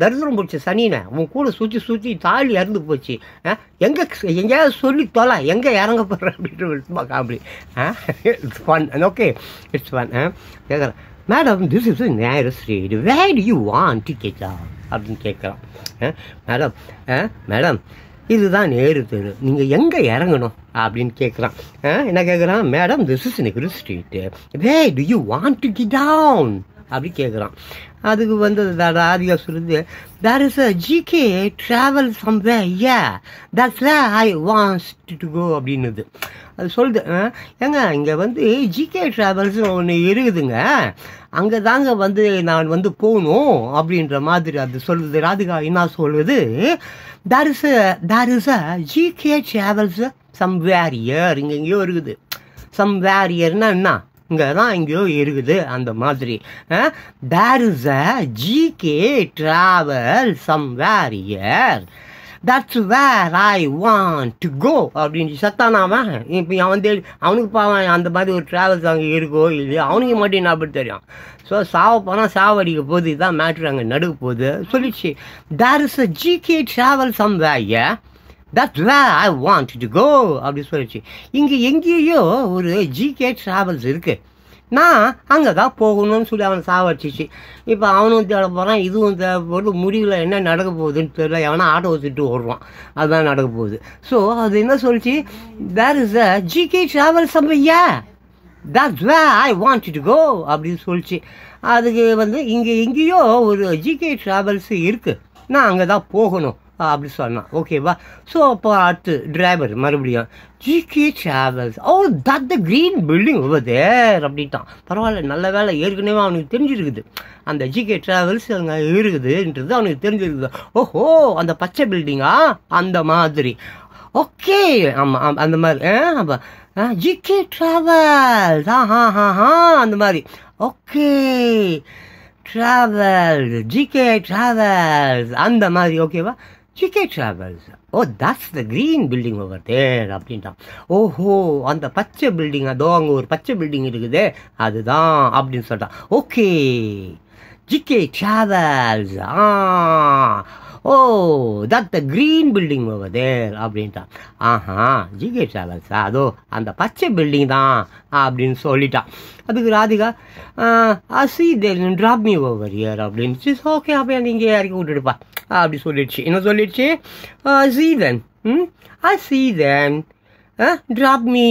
தரிசனம் பிடிச்ச சனினை உன் கூட சுற்றி சுற்றி தாலி இறந்து போச்சு எங்கே எங்கேயாவது சொல்லி தொலை எங்கே இறங்க போகிற அப்படின்ற சும்மா it's fun okay it's fun கேட்குறேன் madam this is Nehru street where do you want to get down அப்படின்னு கேட்குறான் மேடம் மேடம் இதுதான் நேரு தெரு நீங்கள் எங்கே இறங்கணும் அப்படின்னு கேட்குறான் என்ன கேட்குறான் madam this is Nehru street where do you want to get down அப்படி கேட்குறான் அதுக்கு வந்து ஆதிகா சொல்லுது there is a GK travel way a that's I wants to go அப்படின்னுது அது சொல்லுது ஏங்க இங்கே வந்து ஜிகே ட்ராவல்ஸ் ஒன்று இருக்குதுங்க அங்கே தாங்க வந்து நான் வந்து போகணும் அப்படின்ற மாதிரி அது சொல்லுது ராதிகா என்ன சொல்லுது there is there is a GK travels some where here இங்கெங்கயோ இருக்குது சம் வேரியர்னா என்ன இங்கே தான் எங்கேயோ இருக்குது அந்த மாதிரி there is a GK travel some where here that's where I want to go அப்படின்னு சத்தானா அவன் இப்போ அவன் தேடி அவனுக்கு பாவன் அந்த மாதிரி ஒரு ட்ராவல்ஸ் அங்கே இருக்கோ இல்லையோ அவனுக்கு மட்டும் என்ன அப்படி தெரியும் ஸோ சாவப்போனால் போனால் சாவடிக்க போது இதுதான் மேட்ரு அங்கே நடுக்க போகுது சொல்லிச்சு there is a GK travel somewhere that's way I want to go அப்படின்னு சொல்லிச்சு இங்கே எங்கேயோ ஒரு ஜிகே ட்ராவல்ஸ் இருக்குது நான் அங்கே தான் போகணும்னு சொல்லி அவனை சாவடிச்சிச்சு இப்போ அவனும் தேட போகிறான் இதுவும் தேவைப்படுது முடிவில் என்ன நடக்க போகுதுன்னு தெரியல எவனா ஆட்டோ வச்சுட்டு ஓடுறான் அதுதான் நடக்க போகுது ஸோ அது என்ன சொல்லிச்சு there is a GK travel சம்பையா that's way I want to go அப்படின்னு சொல்லிச்சு அதுக்கு வந்து இங்கே எங்கேயோ ஒரு ஜிகே ட்ராவல்ஸ் இருக்குது நான் அங்கே தான் போகணும் அப்படி சொல்லலாம் ஓகேவா ஸோ அப்போ அடுத்து டிரைவர் மறுபடியும் GK travels oh that the green building over அப்படின்ட்டான் பரவாயில்ல நல்ல வேலை ஏற்கனவே அவனுக்கு தெரிஞ்சிருக்குது அந்த ஜிகே டிராவல்ஸ் அங்கே இருக்குதுன்றது அவனுக்கு தெரிஞ்சிருக்குது ஓஹோ அந்த பச்சை பில்டிங்கா அந்த மாதிரி ஓகே ஆமாம் அந்த மாதிரி ஆ ஜிகே ட்ராவல்ஸ் ஆ ஹா அந்த மாதிரி ஓகே ட்ராவல்ஸ் ஜிகே ட்ராவல்ஸ் அந்த மாதிரி ஓகேவா GK travels oh that's the green building over there அப்படின்ட்டான் ஓஹோ அந்த பச்சை பில்டிங் அதோ அங்கே ஒரு பச்சை பில்டிங் இருக்குது அதுதான் அப்படின்னு சொல்லிட்டான் okay GK travels ah oh that the green building there அப்படின்ட்டான் ஆஹா ஜிகே ட்ராவல்ஸ் அதோ அந்த பச்சை பில்டிங் தான் அப்படின்னு சொல்லிட்டான் அதுக்கு ராதிகா அசி there drop me over here அப்படின்ச்சு ஓகே அப்போ நீங்கள் இறக்கி விட்டுடுப்பா அப்படி சொல்லிடுச்சு என்ன சொல்லிடுச்சு see then hmm ah see then drop me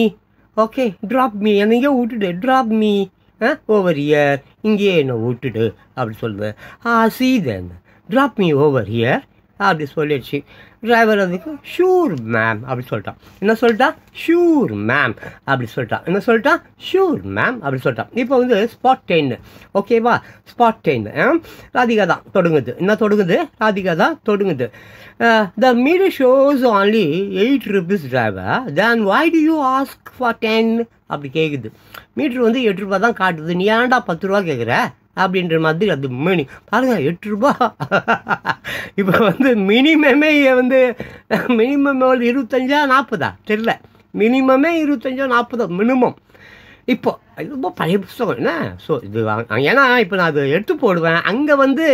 okay drop me இங்கே விட்டுடு ட்ராப் மீ ஓவர் இயர் இங்கேயே என்ன விட்டுடு அப்படி சொல்லுவேன் ah see then drop me over here அப்படி சொல்லிடுச்சு டிரைவர் அதுக்கு ஷூர் மேம் அப்படின்னு சொல்லிட்டான் என்ன சொல்லிட்டான் ஷூர் மேம் அப்படி சொல்லிட்டான் என்ன சொல்லிட்டான் ஷூர் மேம் அப்படின்னு சொல்லிட்டான் இப்போ வந்து ஸ்பாட் டெயின் ஓகேவா ஸ்பாட் டெயின் ராதிகா தான் தொடங்குது என்ன தொடங்குது ராதிகா தான் தொடங்குது the meter shows only eight rupees driver then why do you ask for ten அப்படி கேட்குது மீட்ரு வந்து எட்டு ரூபா தான் காட்டுது நீ ஏன்டா பத்து ரூபா கேட்குற அப்படின்ற மாதிரி அது மினி பாருங்க எட்டு ரூபா இப்போ வந்து மினிமமே வந்து மினிமம் இருபத்தஞ்சா நாற்பதா தெரில மினிமமே இருபத்தஞ்சா நாற்பதோ மினிமம் இப்போ ரொம்ப பழைய புஸ்தகம் என்ன ஸோ இது ஏன்னா இப்போ நான் அது எடுத்து போடுவேன் அங்கே வந்து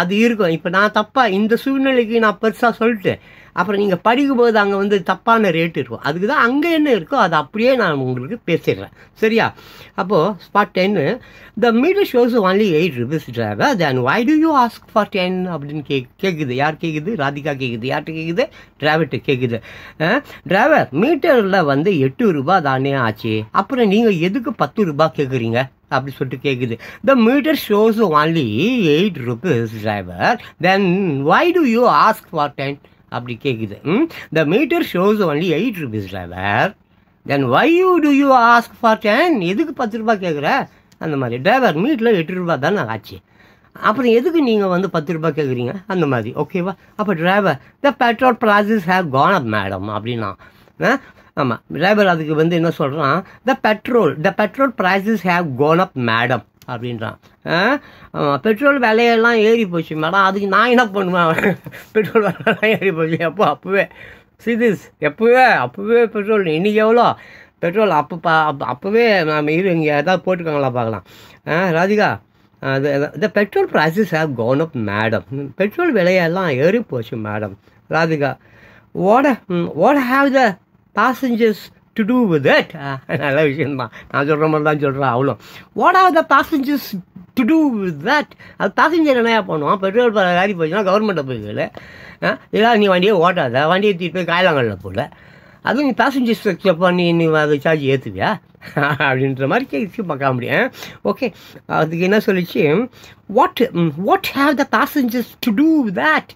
அது இருக்கும் இப்போ நான் தப்பாக இந்த சூழ்நிலைக்கு நான் பெருசாக சொல்லிட்டேன் அப்புறம் நீங்கள் படிக்கும்போது அங்கே வந்து தப்பான ரேட் இருக்கும் அதுக்கு தான் அங்கே என்ன இருக்கோ அதை அப்படியே நான் உங்களுக்கு பேசிடுறேன் சரியா அப்போது spot ten the meter shows only eight rupees driver then why do you ask for ten அப்படின்னு கே கேட்குது யார் கேட்குது ராதிகா கேட்குது யார்கிட்ட கேட்குது டிரைவர்கிட்ட கேட்குது டிரைவர் மீட்டரில் வந்து எட்டு ரூபா தானே ஆச்சு அப்புறம் நீங்கள் எதுக்கு பத்து ரூபா கேட்குறீங்க அப்படி சொல்லிட்டு கேட்குது the meter shows only eight rupees driver then why do you ask for ten அப்படி கேட்குது the meter shows only eight rupees driver then why you do you ask for ten எதுக்கு பத்து ரூபா கேட்குற அந்த மாதிரி டிரைவர் மீட்டில் எட்டு ரூபா தானே ஆச்சு அப்புறம் எதுக்கு நீங்கள் வந்து பத்து ரூபா கேட்குறீங்க அந்த மாதிரி ஓகேவா அப்போ driver the petrol prices have gone up madam அப்படின்னா ஆமாம் டிரைவர் அதுக்கு வந்து என்ன சொல்கிறான் the petrol the petrol prices have gone up madam அப்படின்றான் பெட்ரோல் விலையெல்லாம் ஏறி போச்சு மேடம் அதுக்கு நான் என்ன பண்ணுவேன் பெட்ரோல் விலையெல்லாம் ஏறி போச்சு எப்போ அப்போவே சிதிஸ் எப்போவே அப்போவே பெட்ரோல் இன்றைக்கி எவ்வளோ பெட்ரோல் அப்போ பா அப் அப்போவே நம்ம இரு இங்கே ஏதாவது போட்டுக்கோங்களா பார்க்கலாம் ஆ ராதிகா அது இந்த petrol prices have gone up madam petrol விலையெல்லாம் ஏறி போச்சு மேடம் ராதிகா ஓட ஓட have the passengers to do with that நல்ல விஷயந்தான் நான் சொல்கிற மாதிரி தான் சொல்கிறேன் அவ்வளோ what are the passengers to do with that அது பேசஞ்சர் என்னையா பண்ணுவோம் பெட்ரோல் பல காரி போச்சுன்னா கவர்மெண்ட்டை போய்க்கல இதெல்லாம் நீ வண்டியை ஓட்டாத வண்டியை தூக்கிட்டு போய் காயலாங்கல்ல போகல அதுவும் நீ பேசஞ்சர் ஸ்ட்ரக்சர் பண்ணி நீ அது சார்ஜ் ஏற்றுவியா <laughs> அப்படின்ற மாதிரி கேட்கு பார்க்க முடியும் ஓகே அதுக்கு என்ன சொல்லிச்சு what what have the passengers to do that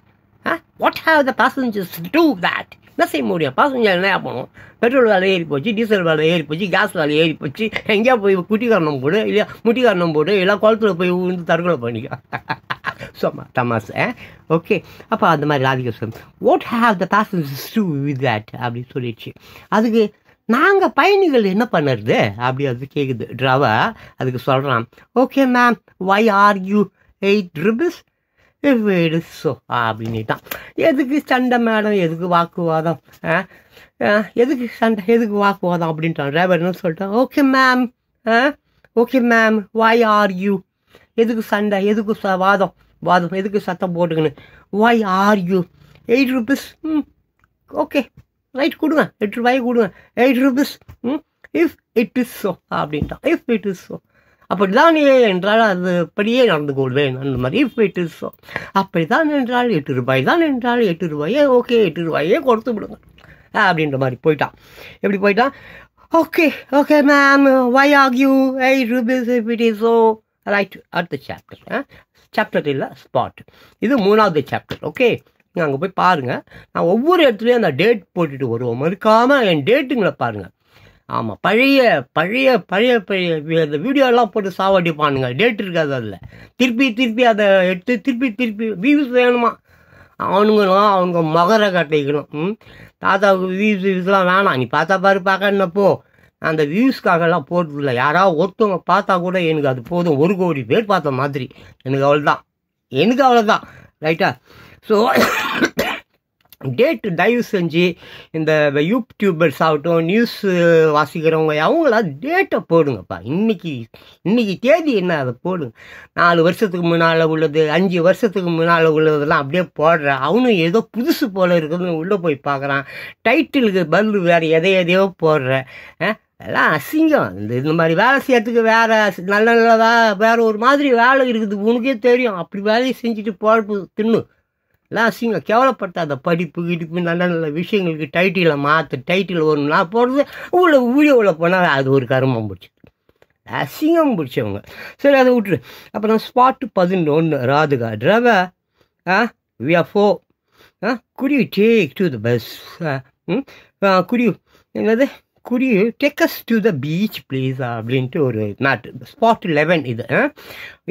what have the passengers to do that என்ன செய்ய முடியும் பாசஞ்சர் என்ன பண்ணுவோம் பெட்ரோல் விலை ஏறி போச்சு டீசல் விலை ஏறி போச்சு கேஸ் விலை ஏறி போச்சு எங்கேயா போய் குட்டிக்காரணம் போடு இல்லையா முட்டிக்காரணம் போடு இல்லை குளத்துல போய் விழுந்து தற்கொலை பண்ணிக்கலாம் <laughs> சும்மா தமாஸ் ஓகே அப்போ அந்த மாதிரி ராதிகா சொல்லி what have the passengers do with that அப்படின்னு சொல்லிடுச்சு அதுக்கு நாங்கள் பயணிகள் என்ன பண்ணுறது அப்படி அது கேட்குது டிராவா அதுக்கு சொல்கிறான் okay ma'am why are you eight rupees வெவ்வேறு ஸோ அப்படின்ட்டான் எதுக்கு சண்டை மேடம் எதுக்கு வாக்குவாதம் எதுக்கு சண்டை எதுக்கு வாக்குவாதம் அப்படின்ட்டான் டிரைவர் என்ன சொல்லிட்டான் okay ma'am okay ma'am why are you எதுக்கு சண்டை எதுக்கு ச வாதம் வாதம் எதுக்கு சத்தம் போட்டுக்கின்னு why are you eight rupees hmm okay right கொடுங்க எட்டு ரூபாய் கொடுங்க eight rupees hmm if it is so அப்படின்ட்டான் இஃப் இட் இஸ் ஸோ அப்படிதான் நீ என்றால் அது அப்படியே நடந்து கொள்வேன் அந்த மாதிரி போயிட்டு ஸோ அப்படிதான் என்றால் எட்டு ரூபாய் தான் என்றால் எட்டு ரூபாயே ஓகே எட்டு ரூபாயே கொடுத்து விடுங்க அப்படின்ற மாதிரி போயிட்டான் எப்படி போயிட்டான் okay okay ma'am why are you eight rupees if it is oh right அடுத்த சாப்டர் சாப்டர் இல்லை ஸ்பாட் இது மூணாவது சாப்டர் ஓகே நீங்கள் அங்கே போய் பாருங்கள் நான் ஒவ்வொரு இடத்துலையும் அந்த டேட் போட்டுட்டு வருவோம் மறுக்காமல் என் டேட்டுங்களை பாருங்கள் ஆமாம் பழைய பழைய பழைய பழைய இந்த வீடியோலாம் போட்டு சாவடிப்பானுங்க டேட் இருக்காது அதில் திருப்பி திருப்பி அதை எடுத்து திருப்பி திருப்பி வியூஸ் வேணுமா அவனுங்களும் அவனுங்க மொகரை கட்டைக்கணும் தாத்தாவுக்கு வியூஸ் வியூஸ்லாம் வேணாம் நீ பார்த்தா பாரு பார்க்கணுப்போ அந்த வியூஸ்க்காகலாம் போட்டதில்ல யாராவது ஒருத்தவங்க பார்த்தா கூட எனக்கு அது போதும் ஒரு கோடி பேர் பார்த்த மாதிரி எனக்கு அவ்வளோதான் எனக்கு அவ்வளோதான் ரைட்டா ஸோ டேட்டு தயவு செஞ்சு இந்த யூடியூபர்ஸ் ஆகட்டும் நியூஸ் வாசிக்கிறவங்க அவங்கள டேட்டை போடுங்கப்பா இன்றைக்கி இன்றைக்கி தேதி என்ன அதை போடுங்க நாலு வருஷத்துக்கு முன்னால் உள்ளது அஞ்சு வருஷத்துக்கு முன்னால் உள்ளதெல்லாம் அப்படியே போடுறேன் அவனும் ஏதோ புதுசு போல் இருக்குதுன்னு உள்ளே போய் பார்க்குறான் டைட்டிலுக்கு பதில் வேறு எதை எதையோ போடுறேன் எல்லாம் அசிங்கம் இந்த இந்த மாதிரி வேலை செய்யறதுக்கு வேற நல்ல நல்லதாக வேற வேறு ஒரு மாதிரி வேலை இருக்குது உனக்கே தெரியும் அப்படி வேலையை செஞ்சுட்டு போழப்பு தின்னு எல்லாம் அசிங்க கேவலப்படுத்தாத படிப்பு இடிப்பு நல்ல நல்ல விஷயங்களுக்கு டைட்டிலை மாற்று டைட்டில் வரும்னா போடுறது ஊழிய வீடியோவில் போனால் அது ஒரு கருமம் பிடிச்சது அசிங்கம் பிடிச்சவங்க சரி அதை விட்டுரு அப்புறம் ஸ்பாட்டு பதினொன்று ராதுகா ட்ரவ ஆ விஃபோ ஆ குடி take to the bus could you என்னது could you take us to the beach please அப்படின்ட்டு ஒரு நாட்டு ஸ்பாட் லெவன் இது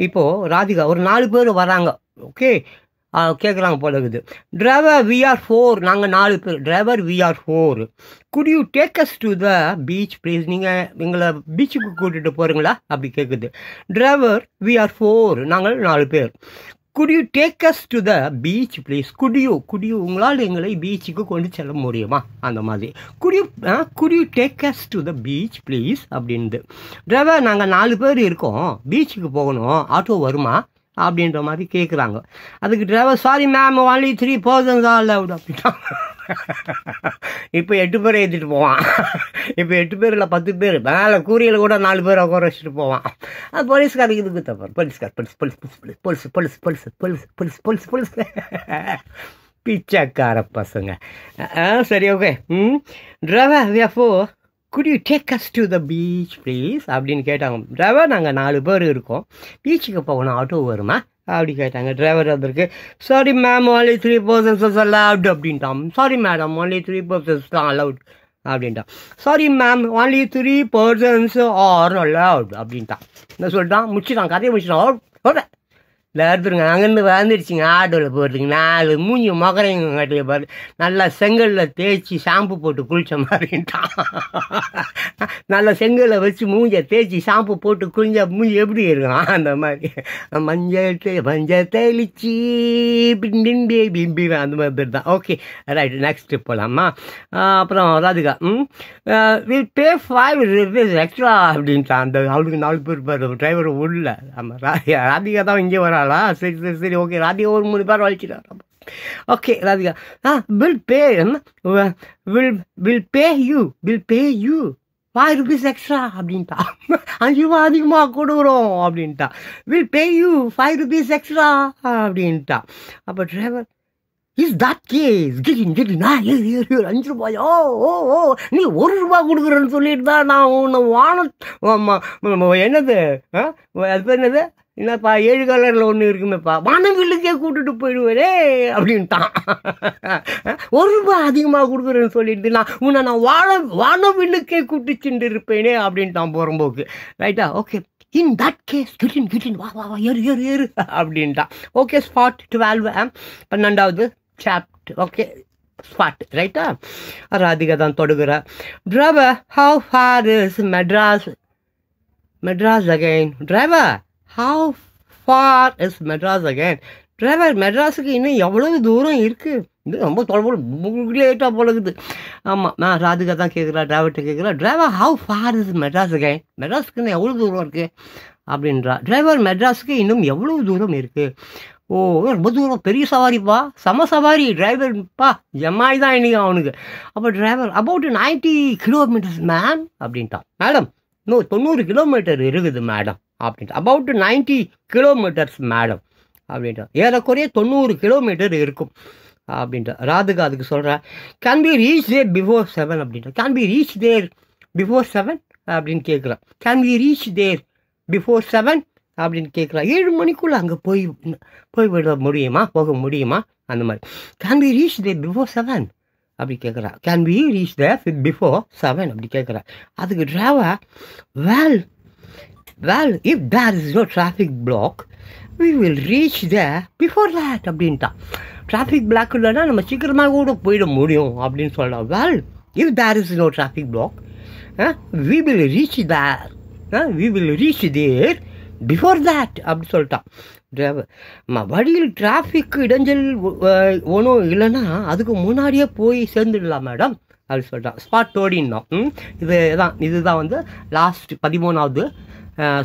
இப்போது ராதிகா ஒரு நாலு பேர் வராங்க ஓகே கேட்குறாங்க போல இருக்குது டிரைவர் வி ஆர் ஃபோர் நாங்கள் நாலு பேர் driver we are four could you take us to the beach please நீங்கள் எங்களை பீச்சுக்கு கூட்டிகிட்டு போகிறீங்களா அப்படி கேட்குது டிரைவர் வி ஆர் ஃபோர் நாங்கள் நாலு பேர் could you take us to the beach please could you could you உங்களால் எங்களை பீச்சுக்கு கொண்டு செல்ல முடியுமா அந்த மாதிரி could you could you take us to the beach please அப்படின்னு டிரைவர் நாங்கள் நாலு பேர் இருக்கோம் பீச்சுக்கு போகணும் ஆட்டோ வருமா அப்படின்ற மாதிரி கேட்குறாங்க அதுக்கு driver sorry ma'am only three persons are allowed அப்படின்னா இப்போ எட்டு பேர் ஏற்றிட்டு போவான் இப்போ எட்டு பேர் இல்லை பத்து பேர் மேலே கூறியில் கூட நாலு பேர் உட்கார வச்சுட்டு போவான் அது போலீஸ்காருக்கு இதுக்கு தப்பு போலீஸ்கார் police police police police police police police police police police பிச்சைக்கார பசங்க ஆ சரி ஓகே ம் driver we are could you take us to the beach please அப்படின்னு கேட்டாங்க டிரைவர் நாங்கள் நாலு பேர் இருக்கோம் பீச்சுக்கு போகணும் ஆட்டோ வருமா அப்படி கேட்டாங்க டிரைவர் வந்திருக்கு sorry ma'am only three persons allowed அப்படின்ட்டான் sorry madam only three persons தான் அலவுட் அப்படின்ட்டான் sorry ma'am only three persons are allowed அப்படின்ட்டான் என்ன சொல்லிட்டான் முடிச்சுட்டான் கதையை முடிச்சிட்டான் ஓட எடுத்துருங்க அங்கேருந்து வந்துடுச்சுங்க ஆட்டோவில் போகிறதுக்கு நாலு மூஞ்சி மொகரைங்க கட்டிய பாரு நல்லா செங்கலில் தேய்ச்சி ஷாம்பு போட்டு குளித்த மாதிரின்ட்டான் நல்லா செங்கலில் வச்சு மூஞ்ச தேய்ச்சி ஷாம்பு போட்டு குளிஞ்ச மூஞ்சி எப்படி இருக்கும் அந்த மாதிரி மஞ்சள் தே மஞ்சள் தெளிச்சி பிண்டிண்டி பிம்பி அந்த மாதிரி பேர் தான் ஓகே ரைட் நெக்ஸ்ட்டு போகலாமா அப்புறம் Radhika hmm will pay five rupees extra அப்படின்ட்டான் அந்த அவளுக்கு நாலு பேர் பாரு டிரைவர் உள்ள ஆமாம் ராதிகா தான் இங்கே வர வந்துட்டாளா சரி சரி சரி ஓகே ராதிகா ஒரு மூணு பேர் வலிச்சிட்டா okay Radhika ah will pay என்ன will will pay you will pay you five rupees extra அப்படின்ட்டா அஞ்சு ரூபா அதிகமாக கொடுக்குறோம் அப்படின்ட்டா will pay you five rupees extra அப்படின்ட்டா அப்போ driver is that case get in get in நான் ஏறு ஒரு அஞ்சு ரூபாய் ஓ ஓ ஓ நீ ஒரு ரூபா கொடுக்குறேன்னு சொல்லிட்டு தான் நான் உன்னை வானத்து என்னது அது பேர் என்னது என்னப்பா ஏழு கலரில் ஒன்று இருக்குமேப்பா வானவில்லுக்கே கூட்டுட்டு போயிடுவரே அப்படின்ட்டான் ஒரு ரூபாய் அதிகமாக கொடுக்குறேன்னு சொல்லிட்டு நான் உன்னை நான் வாழ வானவில்லுக்கே கூட்டு சென்று இருப்பேனே அப்படின்ட்டான் போகிறம்போக்கு ரைட்டா okay in that case get in get in வா வா வா ஏறு ஏறு ஏறு அப்படின்ட்டான் ஓகே ஸ்பாட் டுவெல்வ் பன்னெண்டாவது சாப்ட் ஓகே ஸ்பாட் ரைட்டா ராதிகா தான் தொடுகிற driver how far is Madras Madras again driver how far is Madras again driver மெட்ராஸுக்கு இன்னும் எவ்வளவு தூரம் இருக்குது இது ரொம்ப தொலைபோல் லேட்டாக போலகுது ஆமாம் நான் ராதிகா தான் கேட்குறா டிரைவர்கிட்ட கேட்குறா driver how far is Madras again இன்னும் எவ்வளோ தூரம் இருக்குது அப்படின்றா டிரைவர் மெட்ராஸுக்கு இன்னும் எவ்வளோ தூரம் இருக்குது ஓ ரொம்ப தூரம் பெரிய சவாரிப்பா சம சவாரி டிரைவர்ப்பா ஜம்மாய் தான் இன்றைக்கி அவனுக்கு அப்போ driver about ninety kilometres ma'am அப்படின்ட்டான் மேடம் இன்னும் தொண்ணூறு கிலோமீட்டர் இருக்குது மேடம் அப்படின்ட்டு அபவுட் நைன்டி கிலோமீட்டர்ஸ் மேடம் அப்படின்ட்டு ஏறக்குறைய தொண்ணூறு கிலோமீட்டர் இருக்கும் அப்படின்ட்டு ராதுகா அதுக்கு சொல்கிறேன் can be reach there before seven அப்படின்ட்டு can be reach there before seven அப்படின்னு கேட்குறான் can be reach there before seven அப்படின்னு கேட்குறான் ஏழு மணிக்குள்ளே அங்கே போய் போய் விட முடியுமா போக முடியுமா அந்த மாதிரி can be reach there before seven அப்படி கேட்குறா can be reach the before seven அப்படி கேட்குறா அதுக்கு driver well Well, if there is no traffic block, we will reach there before that அப்படின்ட்டான் டிராஃபிக் பிளாக் இல்லைன்னா நம்ம சீக்கிரமாக கூட போயிட முடியும் அப்படின்னு சொல்லலாம் well if there is no traffic block we will reach there we will reach there before that அப்படின்னு சொல்லிட்டான் டிரைவர் வழியில் டிராஃபிக் இடைஞ்சல் ஒன்றும் இல்லைன்னா அதுக்கு முன்னாடியே போய் சேர்ந்துடலாம் மேடம் அப்படின்னு சொல்லிட்டான் ஸ்பாட் ஓடின்னோம் இது தான் இதுதான் வந்து லாஸ்ட் பதிமூணாவது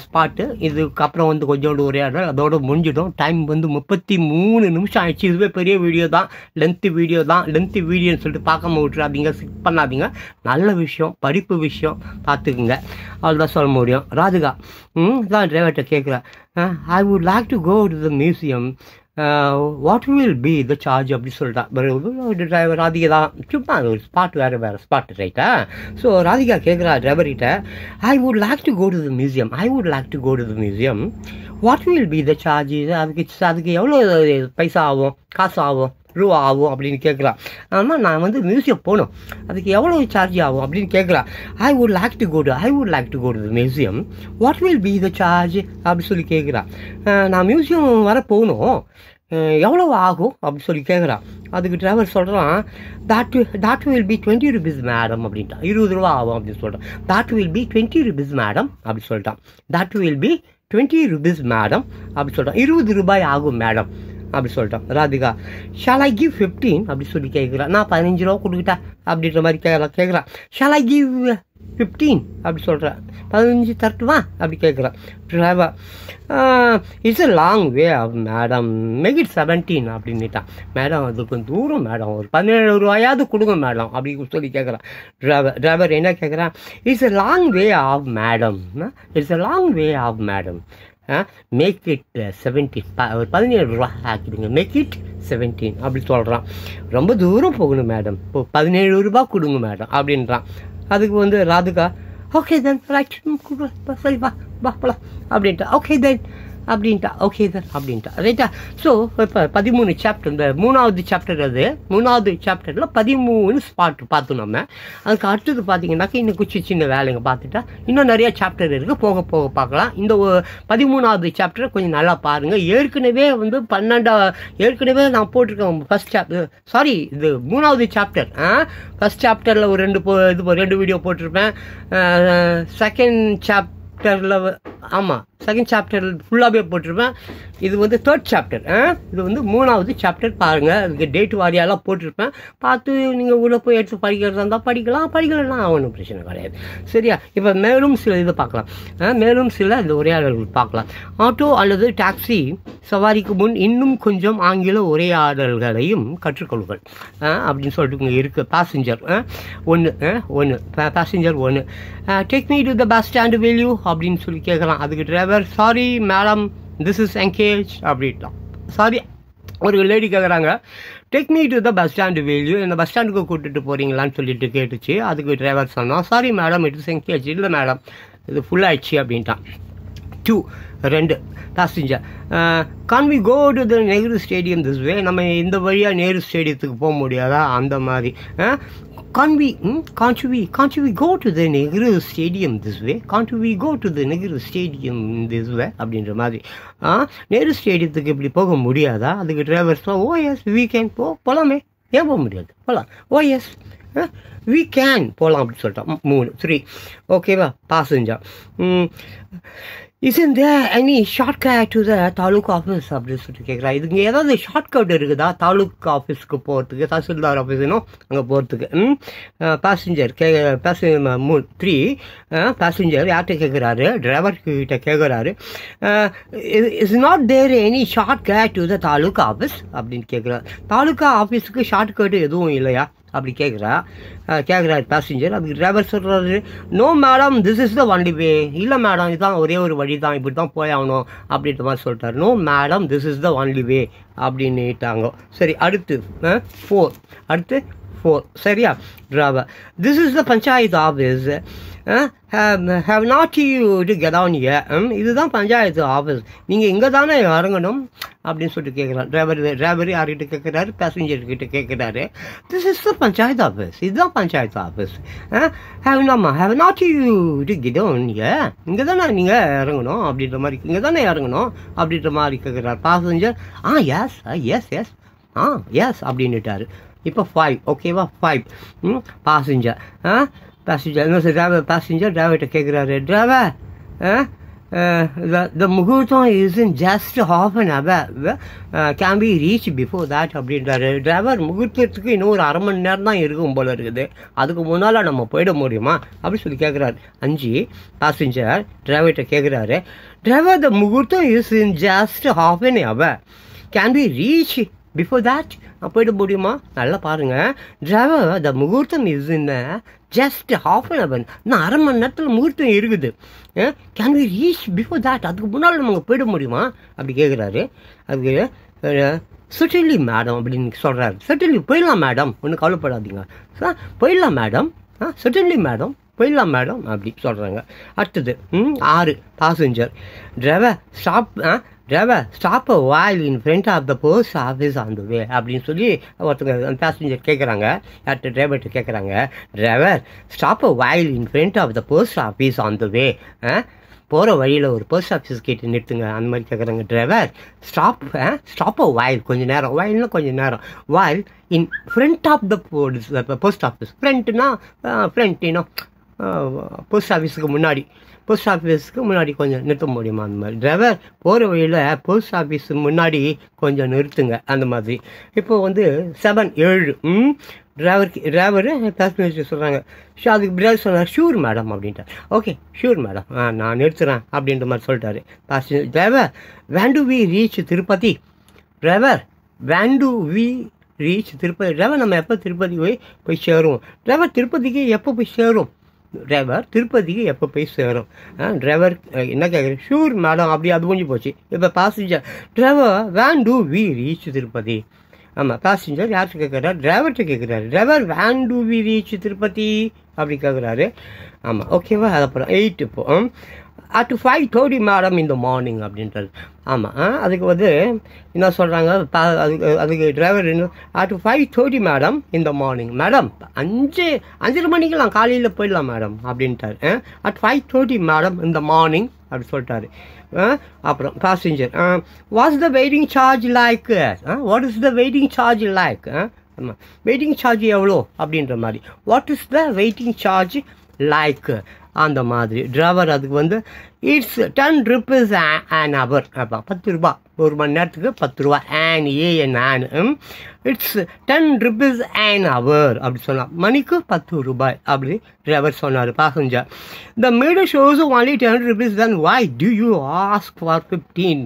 ஸ்பாட்டு இதுக்கப்புறம் வந்து கொஞ்சோண்டு உரையாடல் அதோடு முடிஞ்சிடும் டைம் வந்து முப்பத்தி மூணு நிமிஷம் ஆயிடுச்சு இதுவே பெரிய வீடியோ தான் லென்த்து வீடியோ தான் லென்த்து வீடியோன்னு சொல்லிட்டு பார்க்காம விட்டுறாதீங்க ஸ்கிப் பண்ணாதீங்க நல்ல விஷயம் படிப்பு விஷயம் பார்த்துக்குங்க அவ்வளோதான் சொல்ல முடியும் ம் தான் டிரைவர்கிட்ட கேட்குறேன் I would like to go to the museum what will be the charge அப்படின்னு சொல்லிட்டான் டிரைவர் ராதிகா தான் சும்மா அது ஒரு ஸ்பாட் வேறு வேறு ஸ்பாட் ரைட்டா ஸோ ராதிகா கேட்குறா டிரைவர்கிட்ட I would like to go to the museum I would like to go to the museum what will be the charge அதுக்கு அதுக்கு எவ்வளோ uh, பைசா ஆகும் காசு ஆகும் ரூபா ஆகும் அப்படின்னு கேட்குறான் ஆனால் நான் வந்து மியூசியம் போகணும் அதுக்கு எவ்வளோ சார்ஜ் ஆகும் அப்படின்னு கேட்குறான் I would like to go to I would like to go to museum what will be the charge அப்படின்னு சொல்லி கேட்குறான் நான் மியூசியம் வர போகணும் எவ்வளோ ஆகும் அப்படின்னு சொல்லி கேட்குறான் அதுக்கு டிரைவர் சொல்கிறான் that that will be twenty rupees madam அப்படின்ட்டா இருபது ரூபா ஆகும் அப்படின்னு சொல்கிறான் that will be twenty rupees madam அப்படின்னு சொல்லிட்டான் that will be twenty rupees madam அப்படின்னு சொல்கிறான் இருபது ரூபாய் ஆகும் மேடம் அப்படி சொல்லிட்டான் Radhika shall I give fifteen அப்படி சொல்லி கேட்குறான் நான் பதினஞ்சு ரூபா கொடுக்கிட்டா அப்படின்ற மாதிரி கேட்கலாம் கேட்குறான் ஷால் ஐ கிவ் ஃபிஃப்டீன் அப்படி சொல்கிறேன் பதினஞ்சு தரட்டுமா அப்படி கேட்குறான் driver it's a long way madam make it seventeen அப்படின்னுட்டான் மேடம் அது கொஞ்சம் தூரம் மேடம் ஒரு பதினேழு ரூபாயாவது கொடுங்க மேடம் அப்படி சொல்லி கேட்குறான் டிரைவர் டிரைவர் என்ன கேட்குறான் it's a long way off madam it's a long way off madam make it seventeen ப ஒரு பதினேழு ரூபா ஆக்கிடுங்க மேக் இட் செவன்டீன் அப்படி சொல்கிறான் ரொம்ப தூரம் போகணும் மேடம் இப்போ பதினேழு ரூபா கொடுங்க மேடம் அப்படின்றான் அதுக்கு வந்து ராதுகா ஓகே தென் ரைட் சரி வா வா போலாம் அப்படின்ட்டு ஓகே தென் அப்படின்ட்டா ஓகே தான் அப்படின்ட்டா ரைட்டா ஸோ இப்போ பதிமூணு சாப்டர் இந்த மூணாவது சாப்டர் அது மூணாவது சாப்டரில் பதிமூணு ஸ்பாட் பார்த்தோம் நம்ம அதுக்கு அடுத்தது பார்த்தீங்கன்னாக்க இன்னும் குச்சி சின்ன வேலைங்க பார்த்துட்டா இன்னும் நிறையா சாப்டர் இருக்குது போக போக பார்க்கலாம் இந்த பதிமூணாவது சாப்டரை கொஞ்சம் நல்லா பாருங்கள் ஏற்கனவே வந்து பன்னெண்டா ஏற்கனவே நான் போட்டிருக்கேன் ஃபஸ்ட் சாப்டர் சாரி இது மூணாவது சாப்டர் ஃபஸ்ட் சாப்டரில் ஒரு ரெண்டு போ இது ரெண்டு வீடியோ போட்டிருப்பேன் செகண்ட் சாப்டரில் ஆமாம் செகண்ட் சாப்டர் ஃபுல்லாகவே போட்டிருப்பேன் இது வந்து தேர்ட் சாப்டர் இது வந்து மூணாவது சாப்டர் பாருங்கள் அதுக்கு டேட் வாரியாலாம் போட்டிருப்பேன் பார்த்து நீங்கள் உள்ளே போய் எடுத்து படிக்கிறதா இருந்தால் படிக்கலாம் படிக்கலாம் ஒன்றும் பிரச்சனை கிடையாது சரியா இப்போ மேலும் சில இதை பார்க்கலாம் மேலும் சில இந்த உரையாடல்கள் பார்க்கலாம் ஆட்டோ அல்லது டாக்ஸி சவாரிக்கு முன் இன்னும் கொஞ்சம் ஆங்கில உரையாடல்களையும் கற்றுக்கொள்கள் அப்படின்னு சொல்லிட்டு இங்கே இருக்குது பேசஞ்சர் ஒன்று ஒன்று பேசஞ்சர் ஒன்று take me to the bus stand value அப்படின்னு சொல்லி கேட்கலாம் அதுக்கு டிரைவர் அவர் sorry madam this is engage அப்படின்ட்டான் சாரி ஒரு லேடி கேட்குறாங்க take me to the bus stand value இந்த பஸ் ஸ்டாண்டுக்கு கூப்பிட்டு போகிறீங்களான்னு சொல்லிட்டு கேட்டுச்சு அதுக்கு டிரைவர் சொன்னான் sorry madam it is engage இல்லை மேடம் இது ஆயிடுச்சு அப்படின்ட்டான் டூ ரெண்டு passenger can we go to the Nehru stadium this way நம்ம இந்த வழியாக நேரு ஸ்டேடியத்துக்கு போக முடியாதா அந்த மாதிரி uh, Can't we, hmm? can't we, can't we go to the Nehru Stadium this way? Can't we go to the Nehru Stadium this way? அப்படின்ற மாதிரி ஆ நேரு ஸ்டேடியத்துக்கு இப்படி போக முடியாதா அதுக்கு drivers oh yes we can போ போகலாமே ஏன் போக முடியாது போகலாம் oh oh, yes we can போகலாம் அப்படின்னு சொல்லிட்டோம் மூணு த்ரீ ஓகேவா passenger isn't there any shortcut to the taluk office அப்படின்னு சொல்லிட்டு கேட்குறா இதுங்க ஏதாவது ஷார்ட்கட் இருக்குதா தாலுக் ஆஃபீஸ்க்கு போகிறதுக்கு தாசில்தார் ஆஃபீஸ்னும் அங்கே போகிறதுக்கு பேசஞ்சர் கே பேசஞ்சர் மூ த்ரீ பேசஞ்சர் யார்கிட்ட கேட்குறாரு டிரைவர் கிட்ட கேட்குறாரு is not there any shortcut to the taluk office அப்படின்னு கேட்குறாரு தாலுக்கா ஆஃபீஸுக்கு ஷார்ட்கட் எதுவும் இல்லையா அப்படி கேட்குறா கேட்குறாரு பேசஞ்சர் அப்படி டிரைவர் சொல்கிறாரு no madam this is the only way இல்லை மேடம் இதுதான் ஒரே ஒரு வழி தான் இப்படி தான் போய் ஆகணும் அப்படின்ற மாதிரி சொல்லிட்டார் no madam this is the only way அப்படின்னுட்டாங்க சரி அடுத்து ஃபோர் அடுத்து ஃபோர் சரியா driver this is the panchayat office have not you to get down ஏ இதுதான் பஞ்சாயத்து ஆஃபீஸ் நீங்கள் இங்கே தானே இறங்கணும் அப்படின்னு சொல்லிட்டு கேட்குறான் டிரைவர் டிரைவர் யார்கிட்ட கேட்குறாரு பேசஞ்சர்கிட்ட கேட்குறாரு this is the panchayat office இதுதான் பஞ்சாயத்து ஆஃபீஸ் ஹவ் நாமா have not you to get down ஏ இங்கே தானே நீங்கள் இறங்கணும் அப்படின்ற மாதிரி இங்கே தானே இறங்கணும் அப்படின்ற மாதிரி கேட்குறாரு passenger ah yes yes yes ah yes அப்படின்னுட்டாரு இப்போ ஃபைவ் ஓகேவா ஃபைவ் பாசஞ்சர் ஆ பேசஞ்சர் என்ன டிராவர் பேசஞ்சர் டிராவர்கிட்ட கேட்குறாரு driver the muhurtham is in just half an hour can be reach before that அப்படின்றாரு டிரைவர் முகூர்த்தத்துக்கு இன்னும் ஒரு அரை மணி நேரம் தான் இருக்கும் போல இருக்குது அதுக்கு முன்னால் நம்ம போயிட முடியுமா அப்படின்னு சொல்லி கேட்குறாரு அஞ்சு பேசஞ்சர் டிரைவர்கிட்ட கேட்குறாரு driver the muhurtham is in just half an hour can be reach before that போயிட முடியுமா நல்லா பாருங்கள் driver the muhurtham is in just half an hour இன்னும் அரை மணி நேரத்தில் முகூர்த்தம் இருக்குது can we reach before that அதுக்கு முன்னால் நம்ம போயிட முடியுமா அப்படி கேட்குறாரு அதுக்கு சுற்றிலி மேடம் அப்படின்னு சொல்கிறாரு சுற்றிலி போயிடலாம் மேடம் ஒன்றும் கவலைப்படாதீங்க சார் போயிடலாம் மேடம் ஆ சுற்றிலி மேடம் போயிடலாம் மேடம் அப்படி சொல்கிறாங்க அடுத்தது ம் ஆறு passenger driver stop driver stop while in front of the post office on the way அப்படின்னு சொல்லி ஒருத்தங்க பேசஞ்சர் கேட்குறாங்க யார்கிட்ட டிரைவர்கிட்ட கேட்குறாங்க driver stop while in front of the post office on the way போகிற வழியில் ஒரு போஸ்ட் ஆஃபீஸ் கேட்டு நிறுத்துங்க அந்த மாதிரி கேட்குறாங்க டிரைவர் ஸ்டாப் ஸ்டாப்போ வாயில் கொஞ்சம் நேரம் வாயில்னா கொஞ்சம் நேரம் while in front of the post office ஃப்ரண்ட்னா ஃப்ரண்ட் இன்னும் போஸ்ட் ஆஃபீஸுக்கு முன்னாடி போஸ்ட் ஆஃபீஸுக்கு முன்னாடி கொஞ்சம் நிறுத்த முடியுமா அந்த மாதிரி டிரைவர் போகிற வழியில் போஸ்ட் ஆஃபீஸ் முன்னாடி கொஞ்சம் நிறுத்துங்க அந்த மாதிரி இப்போ வந்து செவன் ஏழு டிரைவருக்கு டிரைவரு பேசஞ்சர் சொல்கிறாங்க ஷோ அதுக்கு டிரைவர் சொன்னார் ஷூர் மேடம் அப்படின்ட்டார் ஓகே ஷூர் மேடம் ஆ நான் நிறுத்துகிறேன் அப்படின்ற மாதிரி சொல்லிட்டாரு passenger driver when do we reach Tirupati driver when do we reach Tirupati driver நம்ம எப்போ திருப்பதி போய் போய் சேருவோம் டிரைவர் திருப்பதிக்கு எப்போ போய் சேரும் டிரைவர் திருப்பதிக்கு எப்போ போய் சேரும் டிரைவர் என்ன கேட்குறேன் ஷூர் மேடம் அப்படி அது முடிஞ்சு போச்சு இப்போ passenger driver when do we reach Tirupati ஆமாம் பேசஞ்சர் யார்கிட்ட கேட்குறாரு டிரைவர்கிட்ட கேட்குறாரு driver when do we reach Tirupati அப்படி கேட்குறாரு ஆமாம் ஓகேவா அப்புறம் எயிட் இப்போ அட் ஃபைவ் தேர்ட்டி மேடம் இந்த மார்னிங் அப்படின்றது ஆமாம் அதுக்கு வந்து என்ன சொல்கிறாங்க அதுக்கு அதுக்கு டிரைவர் என்ன அட் ஃபைவ் தேர்ட்டி மேடம் இந்த மார்னிங் மேடம் அஞ்சு அஞ்சரை மணிக்கெல்லாம் காலையில் போயிடலாம் மேடம் அப்படின்ட்டார் அட் ஃபைவ் தேர்ட்டி மேடம் இந்த மார்னிங் அப்படி சொல்லிட்டாரு அப்புறம் passenger what's the waiting charge like what is the waiting charge like ஆமாம் வெயிட்டிங் சார்ஜ் எவ்வளோ அப்படின்ற மாதிரி what is the waiting charge like அந்த மாதிரி டிரைவர் அதுக்கு வந்து it's ten rupees an hour அப்பா பத்து ரூபா ஒரு மணி நேரத்துக்கு பத்து ரூபா on AN an it's ten rupees an hour அப்படி சொன்னார் மணிக்கு பத்து ரூபாய் அப்படி டிரைவர் சொன்னார் passenger the meter shows only ten rupees then why do you ask for fifteen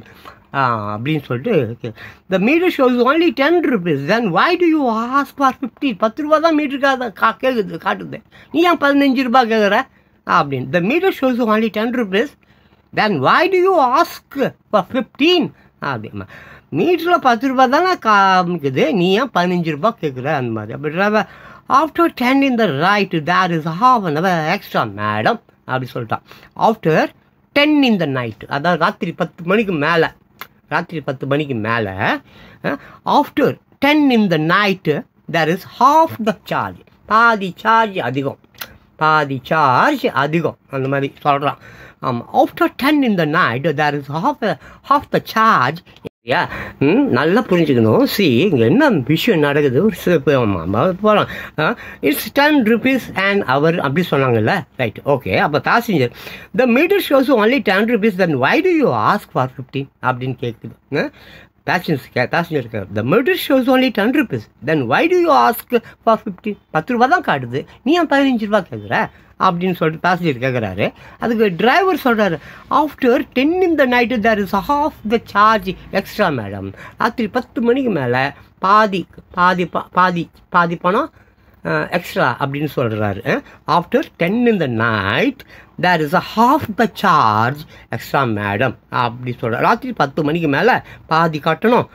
அப்படின்னு சொல்லிட்டு the meter shows only ten rupees then why do you ask for fifteen பத்து ரூபா தான் மீட்டருக்கு கேட்குது காட்டுது நீ ஏன் பதினஞ்சு ரூபா கேட்குற அப்படின்னு the meter shows only ten rupees then why do you ask for fifteen அப்படிமா மீட்டரில் பத்து ரூபா தானே காமிக்குது நீ ஏன் பதினஞ்சு ரூபா கேட்குற அந்த மாதிரி அப்படி driver after ten in the night there is half an hour extra madam அப்படி சொல்லிட்டான் after ten in the night அதாவது ராத்திரி பத்து மணிக்கு மேலே ராத்திரி பத்து மணிக்கு மேலே after ten in the night there is half the charge பாதி சார்ஜ் அதிகம் பாதி சார்ஜ் அதிகம் அந்த மாதிரி சொல்கிறான் ஆமாம் after ten in the night there is half half the charge சரியா ம் நல்லா புரிஞ்சுக்கணும் சி இங்கே என்ன விஷயம் நடக்குது ஒரு போகலாம் it's ten rupees and hour அப்படி சொன்னாங்கல்ல ரைட் ஓகே அப்போ passenger the meter shows only ten rupees then why do you ask for fifteen அப்படின்னு கேட்குது பேஷன்ஸ் passenger the meter shows only ten rupees then why do you ask for fifty பத்து ரூபா தான் காட்டுது நீ ஏன் பதினஞ்சு ரூபா கேட்குற அப்படின்னு சொல்லிட்டு பேசஞ்சர் கேட்குறாரு அதுக்கு டிரைவர் சொல்கிறாரு after ten in the night there is half the charge extra madam ராத்திரி பத்து மணிக்கு மேலே பாதி பாதி பாதி பாதி பணம் எக்ஸ்ட்ரா அப்படின்னு சொல்கிறாரு after ten in the night there is a half the charge extra madam அப்படி சொல்கிறார் ராத்திரி பத்து மணிக்கு மேலே பாதி கட்டணும்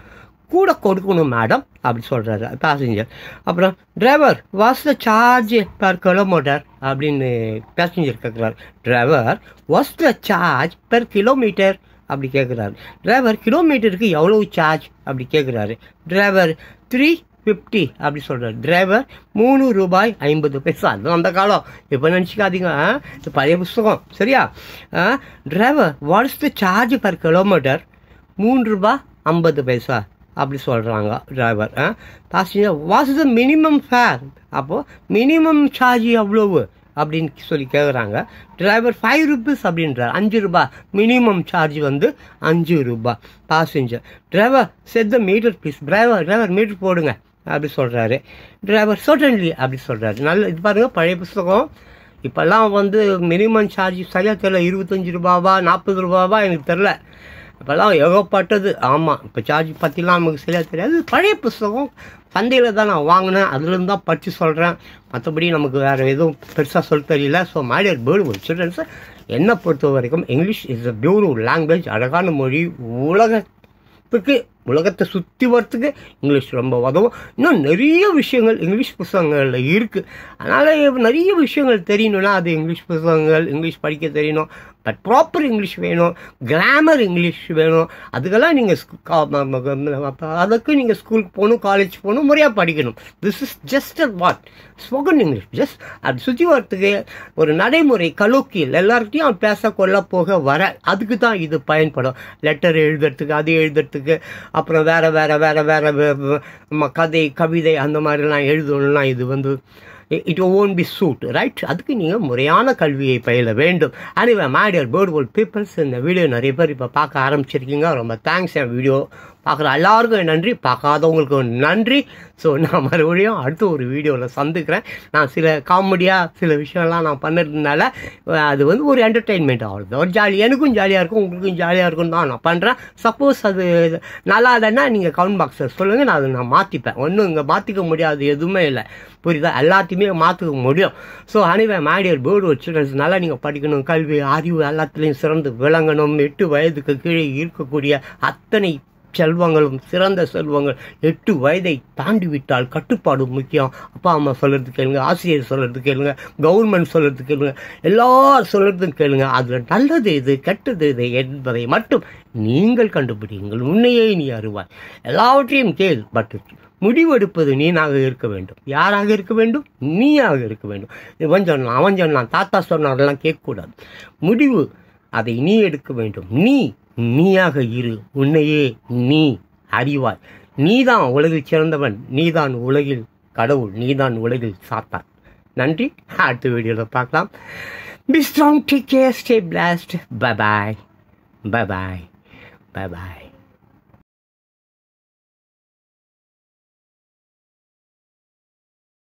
கூட கொடுக்கணும் மேடம் அப்படி சொல்கிறாரு பேசஞ்சர் அப்புறம் driver what's the charge per kilometre அப்படின்னு பேசஞ்சர் கேட்குறாரு driver what's the charge per kilometre அப்படி கேட்குறாரு டிரைவர் கிலோமீட்டருக்கு எவ்வளோ சார்ஜ் அப்படி கேட்குறாரு டிரைவர் த்ரீ ஃபிஃப்டி அப்படி சொல்கிறார் டிரைவர் மூணு ரூபாய் ஐம்பது பைசா அது அந்த காலம் இப்போ நினச்சிக்காதீங்க இது பழைய புஸ்தகம் சரியா driver what's the charge per kilometre மூணு ரூபாய் ஐம்பது பைசா அப்படி சொல்கிறாங்க driver passenger what's the minimum fare அப்போது மினிமம் சார்ஜ் எவ்வளவு அப்படின்னு சொல்லி கேட்குறாங்க டிரைவர் ஃபைவ் ருபீஸ் அப்படின்றார் அஞ்சு ரூபா மினிமம் சார்ஜ் வந்து அஞ்சு ரூபா passenger driver set the meter please driver driver meter போடுங்க அப்படி சொல்கிறாரு டிரைவர் சர்டன்லி அப்படி சொல்கிறாரு நல்ல இது பாருங்கள் பழைய புஸ்தகம் இப்போல்லாம் வந்து மினிமம் சார்ஜ் சரியாக தெரில இருபத்தஞ்சி ரூபாவா நாற்பது ரூபாவா எனக்கு தெரில இப்போல்லாம் ஏகப்பட்டது ஆமாம் இப்போ சார்ஜ் பற்றிலாம் நமக்கு சரியாக தெரியாது பழைய புஸ்தகம் சந்தையில் தான் நான் வாங்கினேன் அதுலேருந்து தான் படித்து சொல்கிறேன் மற்றபடி நமக்கு வேறு எதுவும் பெருசாக சொல்ல தெரியல ஸோ மாடியர் பேர்டு ஒரு சில்ட்ரன்ஸை என்னை பொறுத்த வரைக்கும் English is a pure language அழகான மொழி உலக இப்போக்கு உலகத்தை சுற்றி வரத்துக்கு இங்கிலீஷ் ரொம்ப உதவும் இன்னும் நிறைய விஷயங்கள் இங்கிலீஷ் புத்தகங்களில் இருக்குது அதனால் நிறைய விஷயங்கள் தெரியணும்னா அது இங்கிலீஷ் புத்தகங்கள் இங்கிலீஷ் படிக்க தெரியணும் பட் ப்ராப்பர் இங்கிலீஷ் வேணும் கிராமர் இங்கிலீஷ் வேணும் அதுக்கெல்லாம் நீங்கள் அதுக்கு நீங்கள் ஸ்கூலுக்கு போகணும் காலேஜ் போகணும் முறையாக படிக்கணும் this is just a what spoken English just அது சுற்றி வரத்துக்கு ஒரு நடைமுறை கலோக்கியில் அவன் பேச கொள்ள போக வர அதுக்கு தான் இது பயன்படும் லெட்டர் எழுதுறதுக்கு அது எழுதுறதுக்கு அப்புறம் வேறு வேறு வேறு வேறு கதை கவிதை அந்த மாதிரிலாம் எழுதணும்னா இது வந்து it won't be suit right அதுக்கு நீங்கள் முறையான கல்வியை பயில வேண்டும் அனிவா மேடியர் பேர்ட் வேர்ல்ட் பீப்புள்ஸ் இந்த வீடியோ நிறைய பேர் இப்போ பார்க்க ஆரம்பிச்சிருக்கீங்க ரொம்ப தேங்க்ஸ் என் வீடியோ பார்க்குற எல்லாருக்கும் நன்றி பார்க்காதவங்களுக்கு நன்றி ஸோ நான் மறுபடியும் அடுத்து ஒரு வீடியோவில் சந்திக்கிறேன் நான் சில காமெடியாக சில விஷயம்லாம் நான் பண்ணுறதுனால அது வந்து ஒரு என்டர்டெயின்மெண்ட் ஆகுது ஒரு ஜாலி எனக்கும் ஜாலியாக இருக்கும் உங்களுக்கும் ஜாலியாக இருக்கும் தான் நான் பண்ணுறேன் சப்போஸ் அது நல்லா இல்லைன்னா நீங்கள் கமெண்ட் பாக்ஸில் சொல்லுங்கள் நான் அதை நான் மாற்றிப்பேன் ஒன்றும் இங்கே மாற்றிக்க முடியாது எதுவுமே இல்லை புரியுதா எல்லாத்தையுமே மாற்றுக்க முடியும் ஸோ அனைவன் போர்டு ஒரு சில்ட்ரன்ஸ் நல்லா நீங்கள் படிக்கணும் கல்வி அறிவு எல்லாத்துலேயும் சிறந்து விளங்கணும் எட்டு வயதுக்கு கீழே இருக்கக்கூடிய அத்தனை செல்வங்களும் சிறந்த செல்வங்கள் எட்டு வயதை தாண்டி விட்டால் கட்டுப்பாடு முக்கியம் அப்பா அம்மா சொல்கிறது கேளுங்க ஆசிரியர் சொல்கிறது கேளுங்க கவர்மெண்ட் சொல்கிறது கேளுங்க எல்லார் சொல்கிறதும் கேளுங்க அதில் நல்லது எது கெட்டது எது என்பதை மட்டும் நீங்கள் கண்டுபிடிங்கள் உன்னையே நீ அறிவாய் எல்லாவற்றையும் கேள் பட் முடிவெடுப்பது நீனாக இருக்க வேண்டும் யாராக இருக்க வேண்டும் நீயாக இருக்க வேண்டும் இவன் சொன்னான் அவன் சொன்னான் தாத்தா சொன்னாரெல்லாம் கேட்கக்கூடாது முடிவு அதை நீ எடுக்க வேண்டும் நீ நீயாக இரு உன்னையே நீ அறிவாய் நீதான் உலகில் சிறந்தவன் நீதான் உலகில் கடவுள் நீதான் உலகில் சாத்தான் நன்றி அடுத்த வீடியோவில் பார்க்கலாம் be strong take care stay blessed bye bye bye bye bye bye